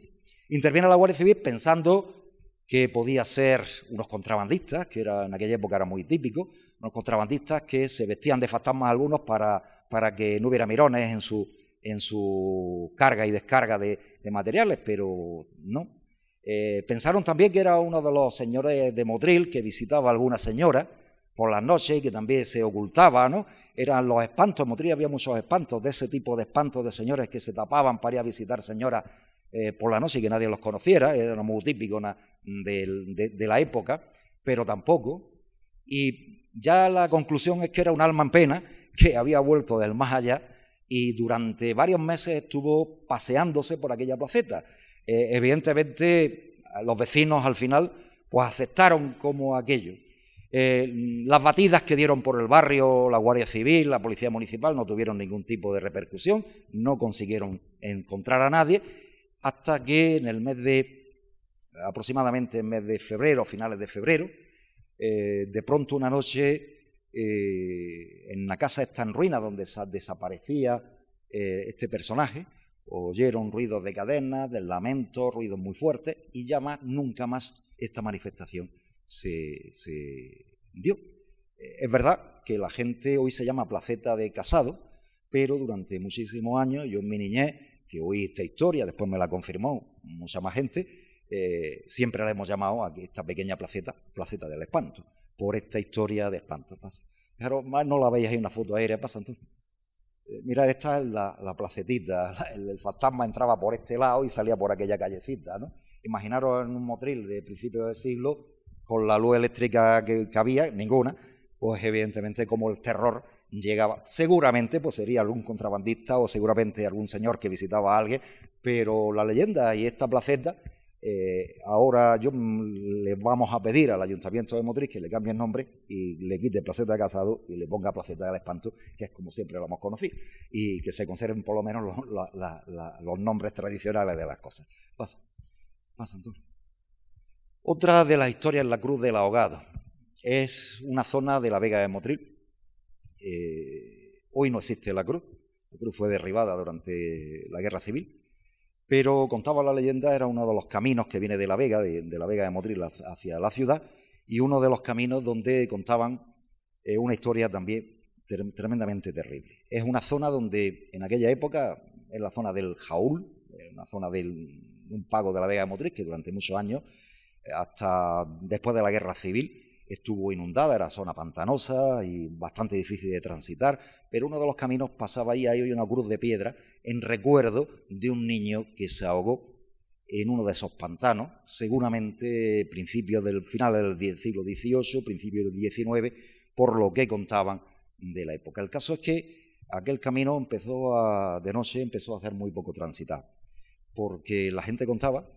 Interviene la Guardia Civil pensando que podía ser unos contrabandistas, que era, en aquella época era muy típico, unos contrabandistas que se vestían de fantasmas algunos para, para que no hubiera mirones en su, en su carga y descarga de, materiales, pero no. Eh, pensaron también que era uno de los señores de Motril que visitaba a alguna señora por las noches y que también se ocultaba, ¿no? Eran los espantos, en había muchos espantos, de ese tipo de espantos de señores que se tapaban para ir a visitar señoras eh, por la noche y que nadie los conociera, era muy típico de, la época, pero tampoco. Y ya la conclusión es que era un alma en pena que había vuelto del más allá y durante varios meses estuvo paseándose por aquella placeta. Eh, evidentemente, los vecinos al final pues aceptaron como aquello. Eh, las batidas que dieron por el barrio la Guardia Civil, la Policía Municipal, no tuvieron ningún tipo de repercusión, no consiguieron encontrar a nadie, hasta que en el mes de, aproximadamente en mes de febrero, finales de febrero, eh, de pronto una noche eh, en la casa esta en ruina donde desaparecía este personaje, oyeron ruidos de cadenas, de lamentos, ruidos muy fuertes y ya más, nunca más esta manifestación se, dio. Eh, es verdad que la gente hoy se llama placeta de casado, pero durante muchísimos años, yo en mi niñez, que oí esta historia, después me la confirmó mucha más gente, eh, siempre la hemos llamado aquí esta pequeña placeta, placeta del espanto, por esta historia de espanto. Pero más no la veis ahí en una foto aérea, pasa entonces. Eh, mirad, esta es la, placetita, el, el, fantasma entraba por este lado y salía por aquella callecita, ¿no? Imaginaros en un motril de principios del siglo con la luz eléctrica que, había, ninguna, pues evidentemente como el terror llegaba. Seguramente pues sería algún contrabandista o seguramente algún señor que visitaba a alguien, pero la leyenda y esta placeta, eh, ahora yo mm, le vamos a pedir al Ayuntamiento de Motriz que le cambie el nombre y le quite placeta de casado y le ponga placeta del espanto, que es como siempre lo hemos conocido, y que se conserven por lo menos los, los nombres tradicionales de las cosas. Pasa, pasa Antonio. Otra de las historias es la Cruz de la Ahogado. Es una zona de la Vega de Motril. Eh, hoy no existe la cruz. La cruz fue derribada durante la Guerra Civil. Pero contaba la leyenda, era uno de los caminos que viene de la Vega, de, la Vega de Motril hacia la ciudad, y uno de los caminos donde contaban eh, una historia también tremendamente terrible. Es una zona donde en aquella época, en la zona del Jaúl, la eh, zona de un pago de la Vega de Motril, que durante muchos años hasta después de la guerra civil, estuvo inundada, era zona pantanosa y bastante difícil de transitar, pero uno de los caminos pasaba ahí, hay hoy una cruz de piedra, en recuerdo de un niño que se ahogó en uno de esos pantanos, seguramente principios del final del siglo XVIII, principios del XIX, por lo que contaban de la época. El caso es que aquel camino empezó a, de noche empezó a hacer muy poco transitar... porque la gente contaba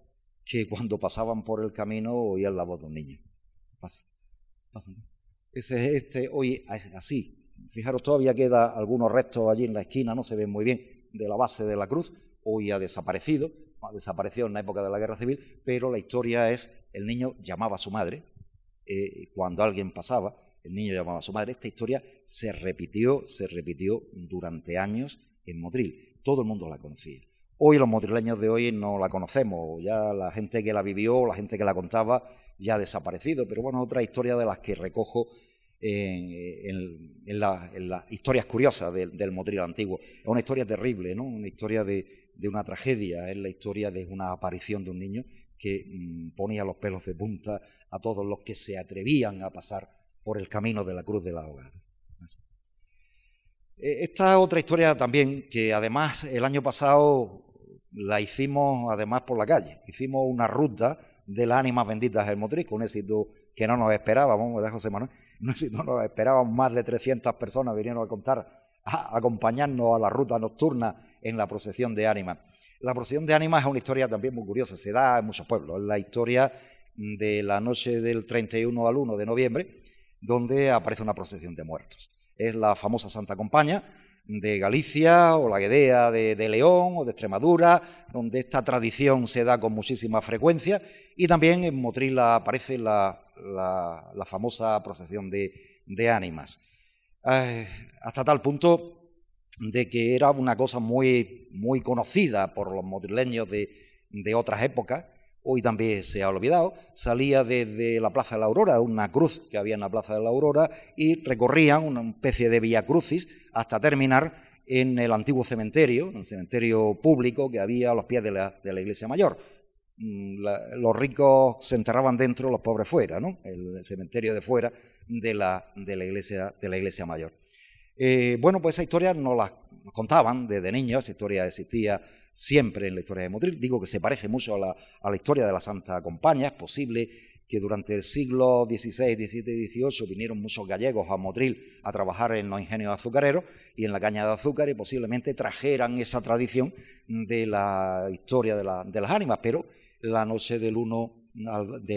que cuando pasaban por el camino oían la voz de un niño. Pasa, pasa. Ese es este, hoy así. Fijaros, todavía queda algunos restos allí en la esquina, no se ven muy bien, de la base de la cruz. Hoy ha desaparecido, desapareció en la época de la guerra civil, pero la historia es, el niño llamaba a su madre, eh, cuando alguien pasaba, el niño llamaba a su madre. Esta historia se repitió, se repitió durante años en Modril. Todo el mundo la conocía. Hoy los motrileños de hoy no la conocemos, ya la gente que la vivió, la gente que la contaba, ya ha desaparecido, pero bueno, otra historia de las que recojo en, las historias curiosas del, motril antiguo. Es una historia terrible, ¿no? Una historia de, una tragedia, es la historia de una aparición de un niño que mm, ponía los pelos de punta a todos los que se atrevían a pasar por el camino de la cruz de la Hogar. E, esta otra historia también, que además el año pasado la hicimos además por la calle. Hicimos una ruta de las ánimas benditas del Motrico, un éxito que no nos esperábamos, de José Manuel? Un éxito no nos esperábamos, más de 300 personas vinieron a contar, a acompañarnos a la ruta nocturna en la procesión de ánimas. La procesión de ánimas es una historia también muy curiosa, se da en muchos pueblos, es la historia de la noche del 31 al 1 de noviembre, donde aparece una procesión de muertos. Es la famosa Santa Compaña, de Galicia o la Guedea de, León o de Extremadura, donde esta tradición se da con muchísima frecuencia. Y también en Motril aparece la, la, famosa procesión de, de ánimas. Eh, hasta tal punto de que era una cosa muy, conocida por los motrileños de otras épocas hoy también se ha olvidado, salía desde la Plaza de la Aurora, una cruz que había en la Plaza de la Aurora, y recorrían una especie de Vía Crucis hasta terminar en el antiguo cementerio, un cementerio público que había a los pies de la, iglesia mayor. Mm, los ricos se enterraban dentro, los pobres fuera, ¿no? El, cementerio de fuera de de la, iglesia, de la iglesia mayor. Eh, bueno, pues esa historia nos la contaban desde niños, esa historia existía siempre en la historia de Motril. Digo que se parece mucho a la, historia de la Santa Compaña... es posible que durante el siglo XVI, XVII y XVIII vinieron muchos gallegos a Motril a trabajar en los ingenios azucareros y en la caña de azúcar y posiblemente trajeran esa tradición de la historia de, las ánimas, pero la noche del 1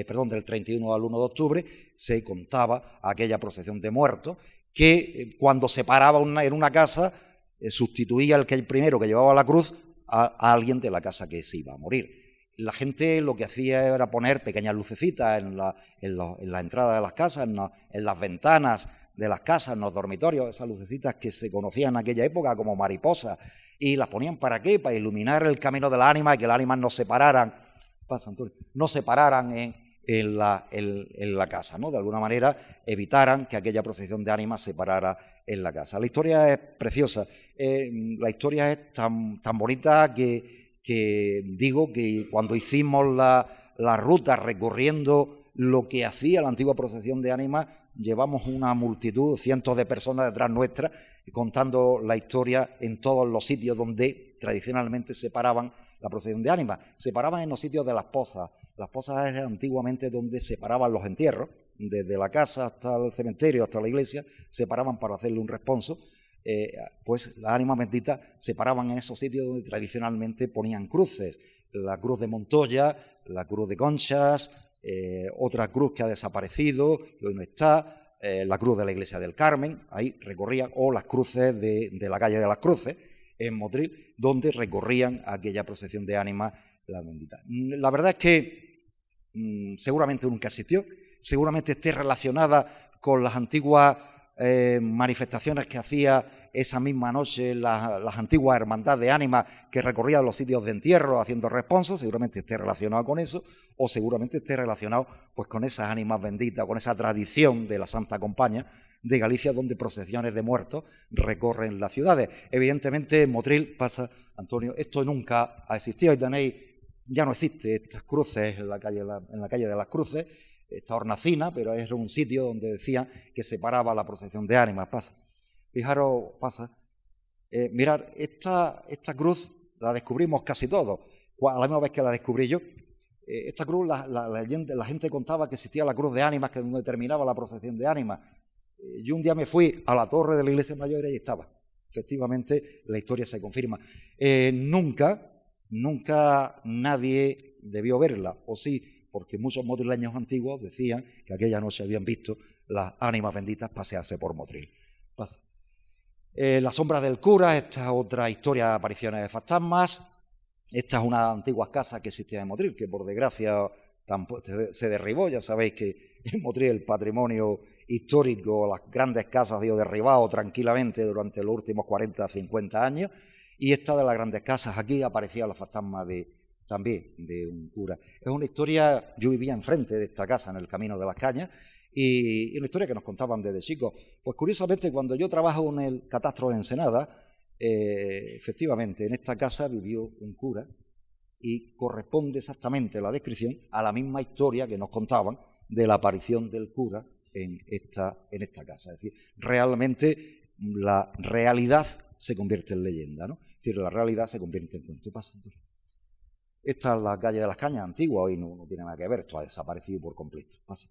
perdón, del 31 al 1 de octubre se contaba aquella procesión de muertos que eh, cuando se paraba en una casa eh, sustituía al que el primero que llevaba la cruz a, alguien de la casa que se iba a morir. La gente lo que hacía era poner pequeñas lucecitas en la, entrada de las casas, en, las ventanas de las casas, en los dormitorios, esas lucecitas que se conocían en aquella época como mariposas, y las ponían para qué, para iluminar el camino del ánima y que las ánimas no se pararan, no se en, en la, casa, ¿no? De alguna manera evitaran que aquella procesión de ánimas se parara en la casa. La historia es preciosa, eh, la historia es tan, bonita que, que, digo que cuando hicimos la, la ruta recorriendo lo que hacía la antigua procesión de ánimas, llevamos una multitud, cientos de personas detrás nuestra, contando la historia en todos los sitios donde tradicionalmente se paraban la procesión de ánimas. Se paraban en los sitios de las pozas, las pozas es antiguamente donde separaban los entierros, desde la casa hasta el cementerio, hasta la iglesia, separaban para hacerle un responso. Eh, pues las ánimas benditas se paraban en esos sitios donde tradicionalmente ponían cruces. La cruz de Montoya, la cruz de Conchas, eh, otra cruz que ha desaparecido, que hoy no está, eh, la cruz de la iglesia del Carmen, ahí recorrían, o las cruces de, la calle de las cruces, en Motril, donde recorrían aquella procesión de ánimas, la bendita. La verdad es que Mm, seguramente nunca existió, seguramente esté relacionada con las antiguas eh, manifestaciones que hacía esa misma noche la, las antiguas hermandades de ánimas que recorrían los sitios de entierro haciendo responsos, seguramente esté relacionado con eso, o seguramente esté relacionado pues con esas ánimas benditas, con esa tradición de la Santa Compañía de Galicia donde procesiones de muertos recorren las ciudades. Evidentemente, Motril pasa, Antonio, esto nunca ha existido y tenéis ya no existe estas cruces en la calle, en la calle de las Cruces, esta hornacina, pero es un sitio donde decía que separaba la procesión de ánimas. Pasa. Fijaros, pasa. Eh, mirar, esta, esta cruz la descubrimos casi todos, a la misma vez que la descubrí yo. Eh, esta cruz, la, gente, contaba que existía la cruz de ánimas, que es donde terminaba la procesión de ánimas. Eh, yo un día me fui a la torre de la iglesia mayor y ahí estaba. Efectivamente, la historia se confirma. Eh, nunca nunca nadie debió verla, o sí, porque muchos motrileños antiguos decían que aquella noche habían visto las ánimas benditas pasearse por Motril. Eh, las sombras del cura, esta es otra historia de apariciones de fantasmas. Esta es una antigua casa que existía en Motril, que por desgracia se derribó. Ya sabéis que en Motril el patrimonio histórico, las grandes casas han derribado tranquilamente durante los últimos 40, 50 años. Y esta de las grandes casas, aquí aparecía la fantasma de, también de un cura. Es una historia, yo vivía enfrente de esta casa, en el Camino de las Cañas, y, una historia que nos contaban desde chicos. Pues curiosamente, cuando yo trabajo en el catastro de Ensenada, eh, efectivamente, en esta casa vivió un cura y corresponde exactamente la descripción a la misma historia que nos contaban de la aparición del cura en esta, en esta casa. Es decir, realmente la realidad se convierte en leyenda. ¿no? la realidad se convierte en cuento. Pasando. Esta es la calle de las Cañas, antigua, hoy no, tiene nada que ver, esto ha desaparecido por completo. Pasa.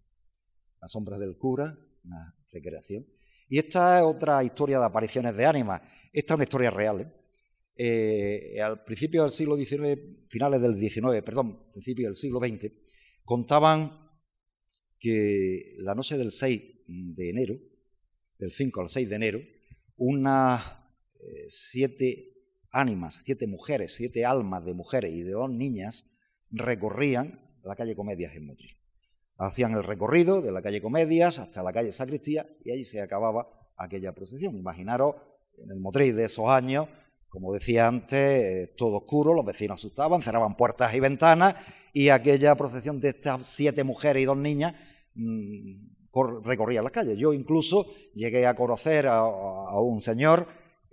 Las sombras del cura, una recreación. Y esta es otra historia de apariciones de ánimas. Esta es una historia real. ¿eh? Eh, al principio del siglo XIX, finales del XIX, perdón, principio del siglo XX, contaban que la noche del 6 de enero, del 5 al 6 de enero, unas eh, siete ánimas, siete mujeres, siete almas de mujeres y de dos niñas recorrían la calle Comedias en Motril. Hacían el recorrido de la calle Comedias hasta la calle Sacristía y allí se acababa aquella procesión. Imaginaros en el Motril de esos años, como decía antes, eh, todo oscuro, los vecinos asustaban, cerraban puertas y ventanas y aquella procesión de estas siete mujeres y dos niñas mm, recorría las calles. Yo incluso llegué a conocer a un señor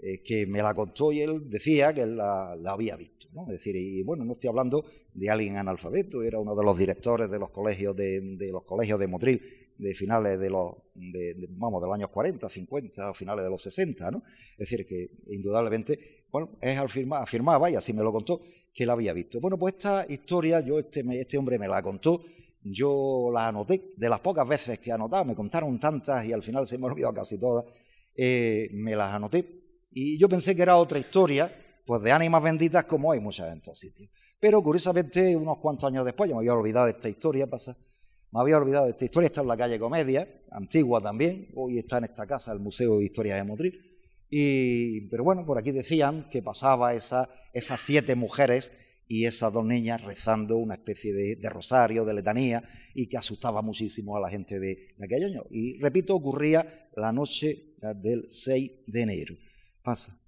eh, que me la contó y él decía que él la, había visto. ¿no? Es decir, y bueno, no estoy hablando de alguien analfabeto, era uno de los directores de los colegios de, los colegios de Motril de finales de los, vamos, de los años 40, 50 o finales de los 60, ¿no? Es decir, que indudablemente, bueno, es afirmaba, y así me lo contó, que la había visto. Bueno, pues esta historia, yo este, este hombre me la contó, yo la anoté, de las pocas veces que anotaba, me contaron tantas y al final se me olvidó casi todas, eh, me las anoté y yo pensé que era otra historia, pues de ánimas benditas como hay muchas en todos sitios. Pero curiosamente, unos cuantos años después, yo me había olvidado de esta historia, me había olvidado de esta historia, está en la calle Comedia, antigua también, hoy está en esta casa, el Museo de Historia de Motril. Y, pero bueno, por aquí decían que pasaba esas siete mujeres y esas dos niñas rezando una especie de, rosario, de letanía, y que asustaba muchísimo a la gente de, la aquel Y repito, ocurría la noche del 6 de enero pasa.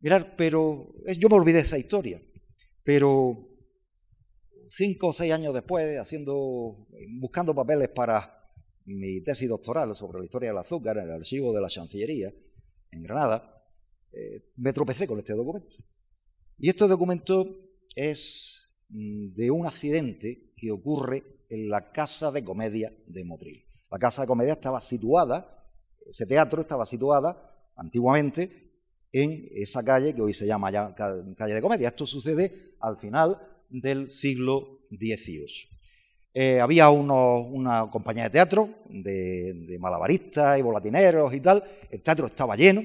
Mirar, pero yo me olvidé de esa historia, pero cinco o seis años después, haciendo, buscando papeles para mi tesis doctoral sobre la historia del azúcar en el archivo de la Chancillería en Granada, eh, me tropecé con este documento. Y este documento es mm, de un accidente que ocurre en la Casa de Comedia de Motril. La Casa de Comedia estaba situada, ese teatro estaba situada antiguamente en esa calle que hoy se llama calle de comedia. Esto sucede al final del siglo XVIII. Eh, había una compañía de teatro de, malabaristas y volatineros y tal. El teatro estaba lleno.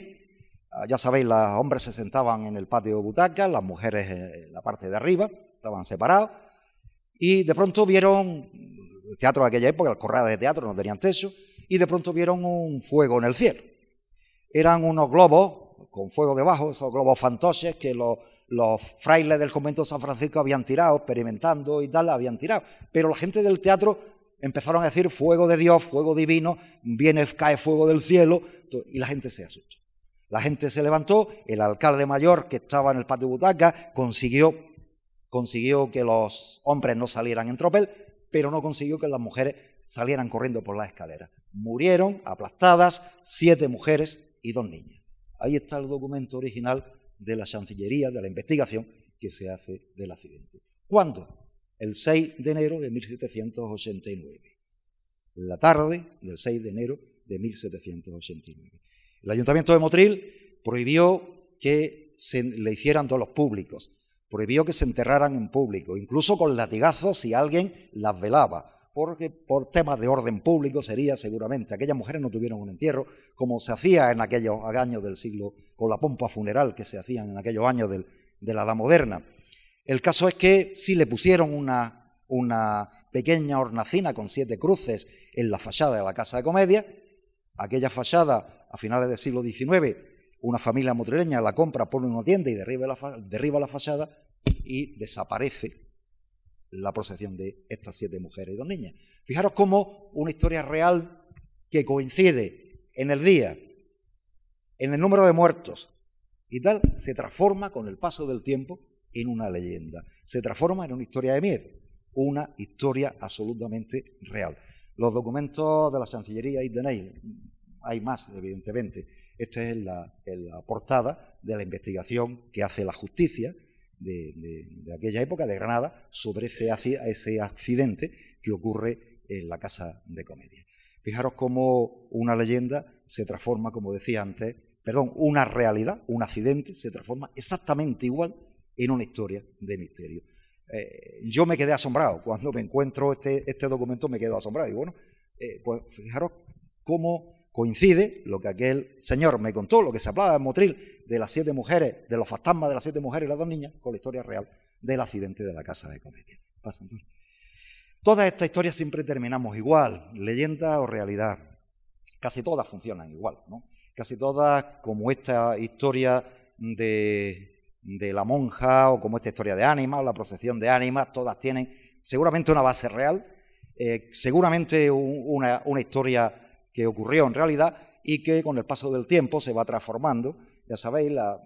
Ah, ya sabéis, los hombres se sentaban en el patio de butacas, las mujeres en la parte de arriba, estaban separados. Y de pronto vieron, el teatro de aquella época, el corral de teatro, no tenían techo, y de pronto vieron un fuego en el cielo. Eran unos globos con fuego debajo, esos globos fantoches que los, frailes del convento de San Francisco habían tirado, experimentando y tal, habían tirado. Pero la gente del teatro empezaron a decir fuego de Dios, fuego divino, viene, cae fuego del cielo, y la gente se asustó. La gente se levantó, el alcalde mayor que estaba en el patio de butaca consiguió, consiguió que los hombres no salieran en tropel, pero no consiguió que las mujeres salieran corriendo por la escalera. Murieron aplastadas siete mujeres y dos niñas. Ahí está el documento original de la Chancillería, de la investigación que se hace del accidente. ¿Cuándo? El 6 de enero de 1789. La tarde del 6 de enero de 1789. El Ayuntamiento de Motril prohibió que se le hicieran dolos públicos, prohibió que se enterraran en público, incluso con latigazos si alguien las velaba, porque por temas de orden público sería seguramente. Aquellas mujeres no tuvieron un entierro como se hacía en aquellos años del siglo, con la pompa funeral que se hacían en aquellos años de la Edad Moderna. El caso es que si le pusieron una, pequeña hornacina con siete cruces en la fachada de la Casa de Comedia. Aquella fachada, a finales del siglo XIX, una familia motrileña la compra, pone una tienda y derriba la fachada y desaparece la procesión de estas siete mujeres y dos niñas. Fijaros cómo una historia real que coincide en el día, en el número de muertos y tal, se transforma con el paso del tiempo en una leyenda, se transforma en una historia de miedo, una historia absolutamente real. Los documentos de la Chancillería de Neil hay más evidentemente. Esta es la, la portada de la investigación que hace la justicia de, aquella época, de Granada, sobre ese, ese accidente que ocurre en la Casa de Comedia. Fijaros cómo una leyenda se transforma, como decía antes, perdón, una realidad, un accidente, se transforma exactamente igual en una historia de misterio. Eh, yo me quedé asombrado. Cuando me encuentro este, este documento me quedo asombrado. Y bueno, eh, pues fijaros cómo coincide lo que aquel señor me contó, lo que se hablaba en Motril de las siete mujeres, de los fantasmas de las siete mujeres y las dos niñas, con la historia real del accidente de la casa de comedia. Toda esta Todas estas siempre terminamos igual, leyenda o realidad. Casi todas funcionan igual, ¿no? Casi todas, como esta historia de, la monja, o como esta historia de ánima o la procesión de ánimas, todas tienen seguramente una base real, eh, seguramente una historia que ocurrió en realidad y que con el paso del tiempo se va transformando. Ya sabéis, la,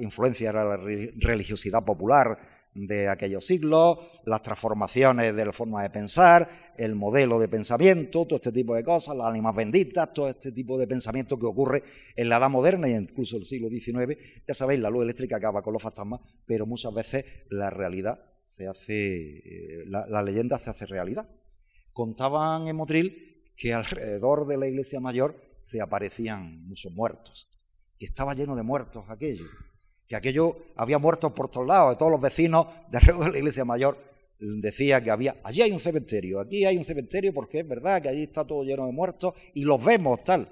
influencia era la religiosidad popular de aquellos siglos, las transformaciones de la forma de pensar, el modelo de pensamiento, todo este tipo de cosas, las ánimas benditas, todo este tipo de pensamiento que ocurre en la Edad Moderna e incluso el siglo XIX. Ya sabéis, la luz eléctrica acaba con los fantasmas, pero muchas veces la realidad se hace, eh, la leyenda se hace realidad. Contaban en Motril que alrededor de la iglesia mayor se aparecían muchos muertos, que estaba lleno de muertos aquello, que aquello había muertos por todos lados, de todos los vecinos de alrededor de la iglesia mayor decía que había, allí hay un cementerio, aquí hay un cementerio porque es verdad que allí está todo lleno de muertos y los vemos tal.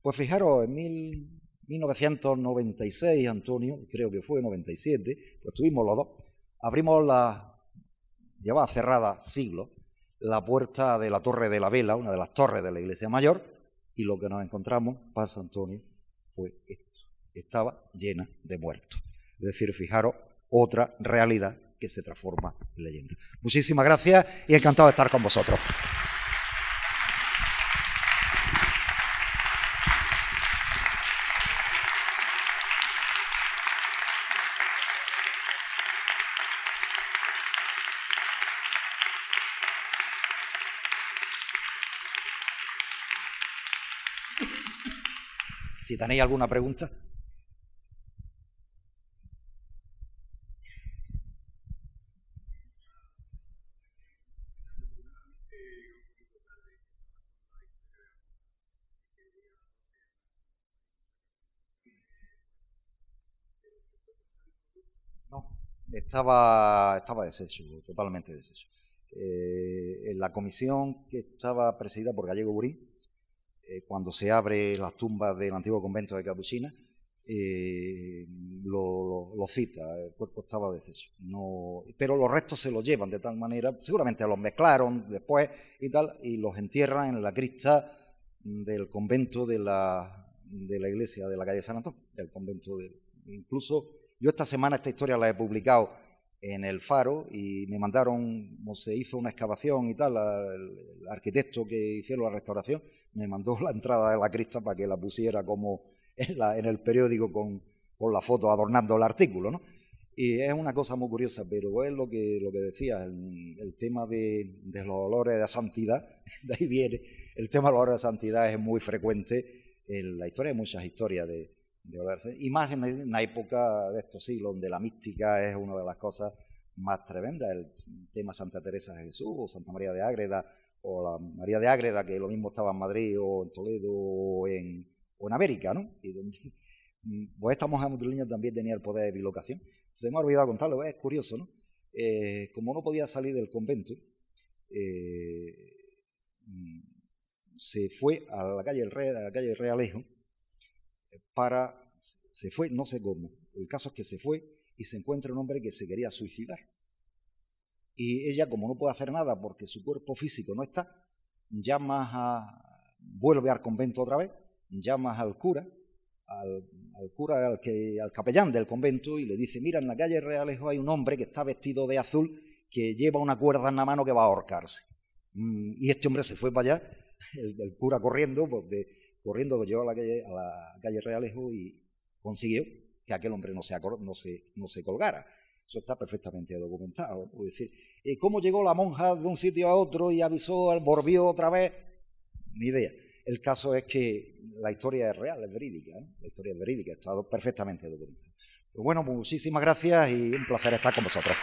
Pues fijaros, en mil, 1996, Antonio, creo que fue 97, pues tuvimos los dos, abrimos la, llevaba cerrada siglos, la puerta de la Torre de la Vela, una de las torres de la iglesia mayor, y lo que nos encontramos, Paz Antonio, fue esto. Estaba llena de muertos. Es decir, fijaros, otra realidad que se transforma en leyenda. Muchísimas gracias y encantado de estar con vosotros. Si tenéis alguna pregunta. No, estaba, estaba deshecho, totalmente deshecho. Eh, en la comisión que estaba presidida por Gallego Burín, eh, cuando se abre las tumbas del antiguo convento de Capuchina, eh, lo, cita, el cuerpo estaba deceso. pero los restos se los llevan de tal manera, seguramente los mezclaron después y tal, y los entierran en la crista del convento de la, de la iglesia de la calle San Antón, convento Incluso yo esta semana esta historia la he publicado en el faro y me mandaron, se hizo una excavación y tal, el, arquitecto que hicieron la restauración me mandó la entrada de la crista para que la pusiera como en, el periódico con, la foto adornando el artículo, ¿no? Y es una cosa muy curiosa, pero es lo que, lo que decía, el, tema de, los olores de la santidad, de ahí viene, el tema de los olores de santidad es muy frecuente en la historia, hay muchas historias de, de Y más en una época de estos siglos, donde la mística es una de las cosas más tremendas. El tema Santa Teresa de Jesús, o Santa María de Ágreda, o la María de Ágreda, que lo mismo estaba en Madrid, o en Toledo, o en, América, ¿no? Y donde, pues esta monja madrileña también tenía el poder de bilocación. Se me ha olvidado contarlo, es curioso, ¿no? Eh, como no podía salir del convento, eh, mm, se fue a la calle, Real Rey, a la calle Realejo, eh, para, se fue, no sé cómo, el caso es que se fue y se encuentra un hombre que se quería suicidar. Y ella, como no puede hacer nada porque su cuerpo físico no está, llama a, vuelve al convento otra vez, llama al cura, al, cura, al, que, al capellán del convento y le dice, mira, en la calle Realejo hay un hombre que está vestido de azul que lleva una cuerda en la mano que va a ahorcarse. Mm, y este hombre se fue para allá, el, el cura corriendo, pues de, Corriendo llegó a la calle, a la calle Realejo y consiguió que aquel hombre no se, no se colgara. Eso está perfectamente documentado. decir, eh, ¿cómo llegó la monja de un sitio a otro y avisó, al volvió otra vez? Ni idea. El caso es que la historia es real, es verídica. La historia es verídica, está perfectamente documentada. Pues bueno, muchísimas gracias y un placer estar con vosotros.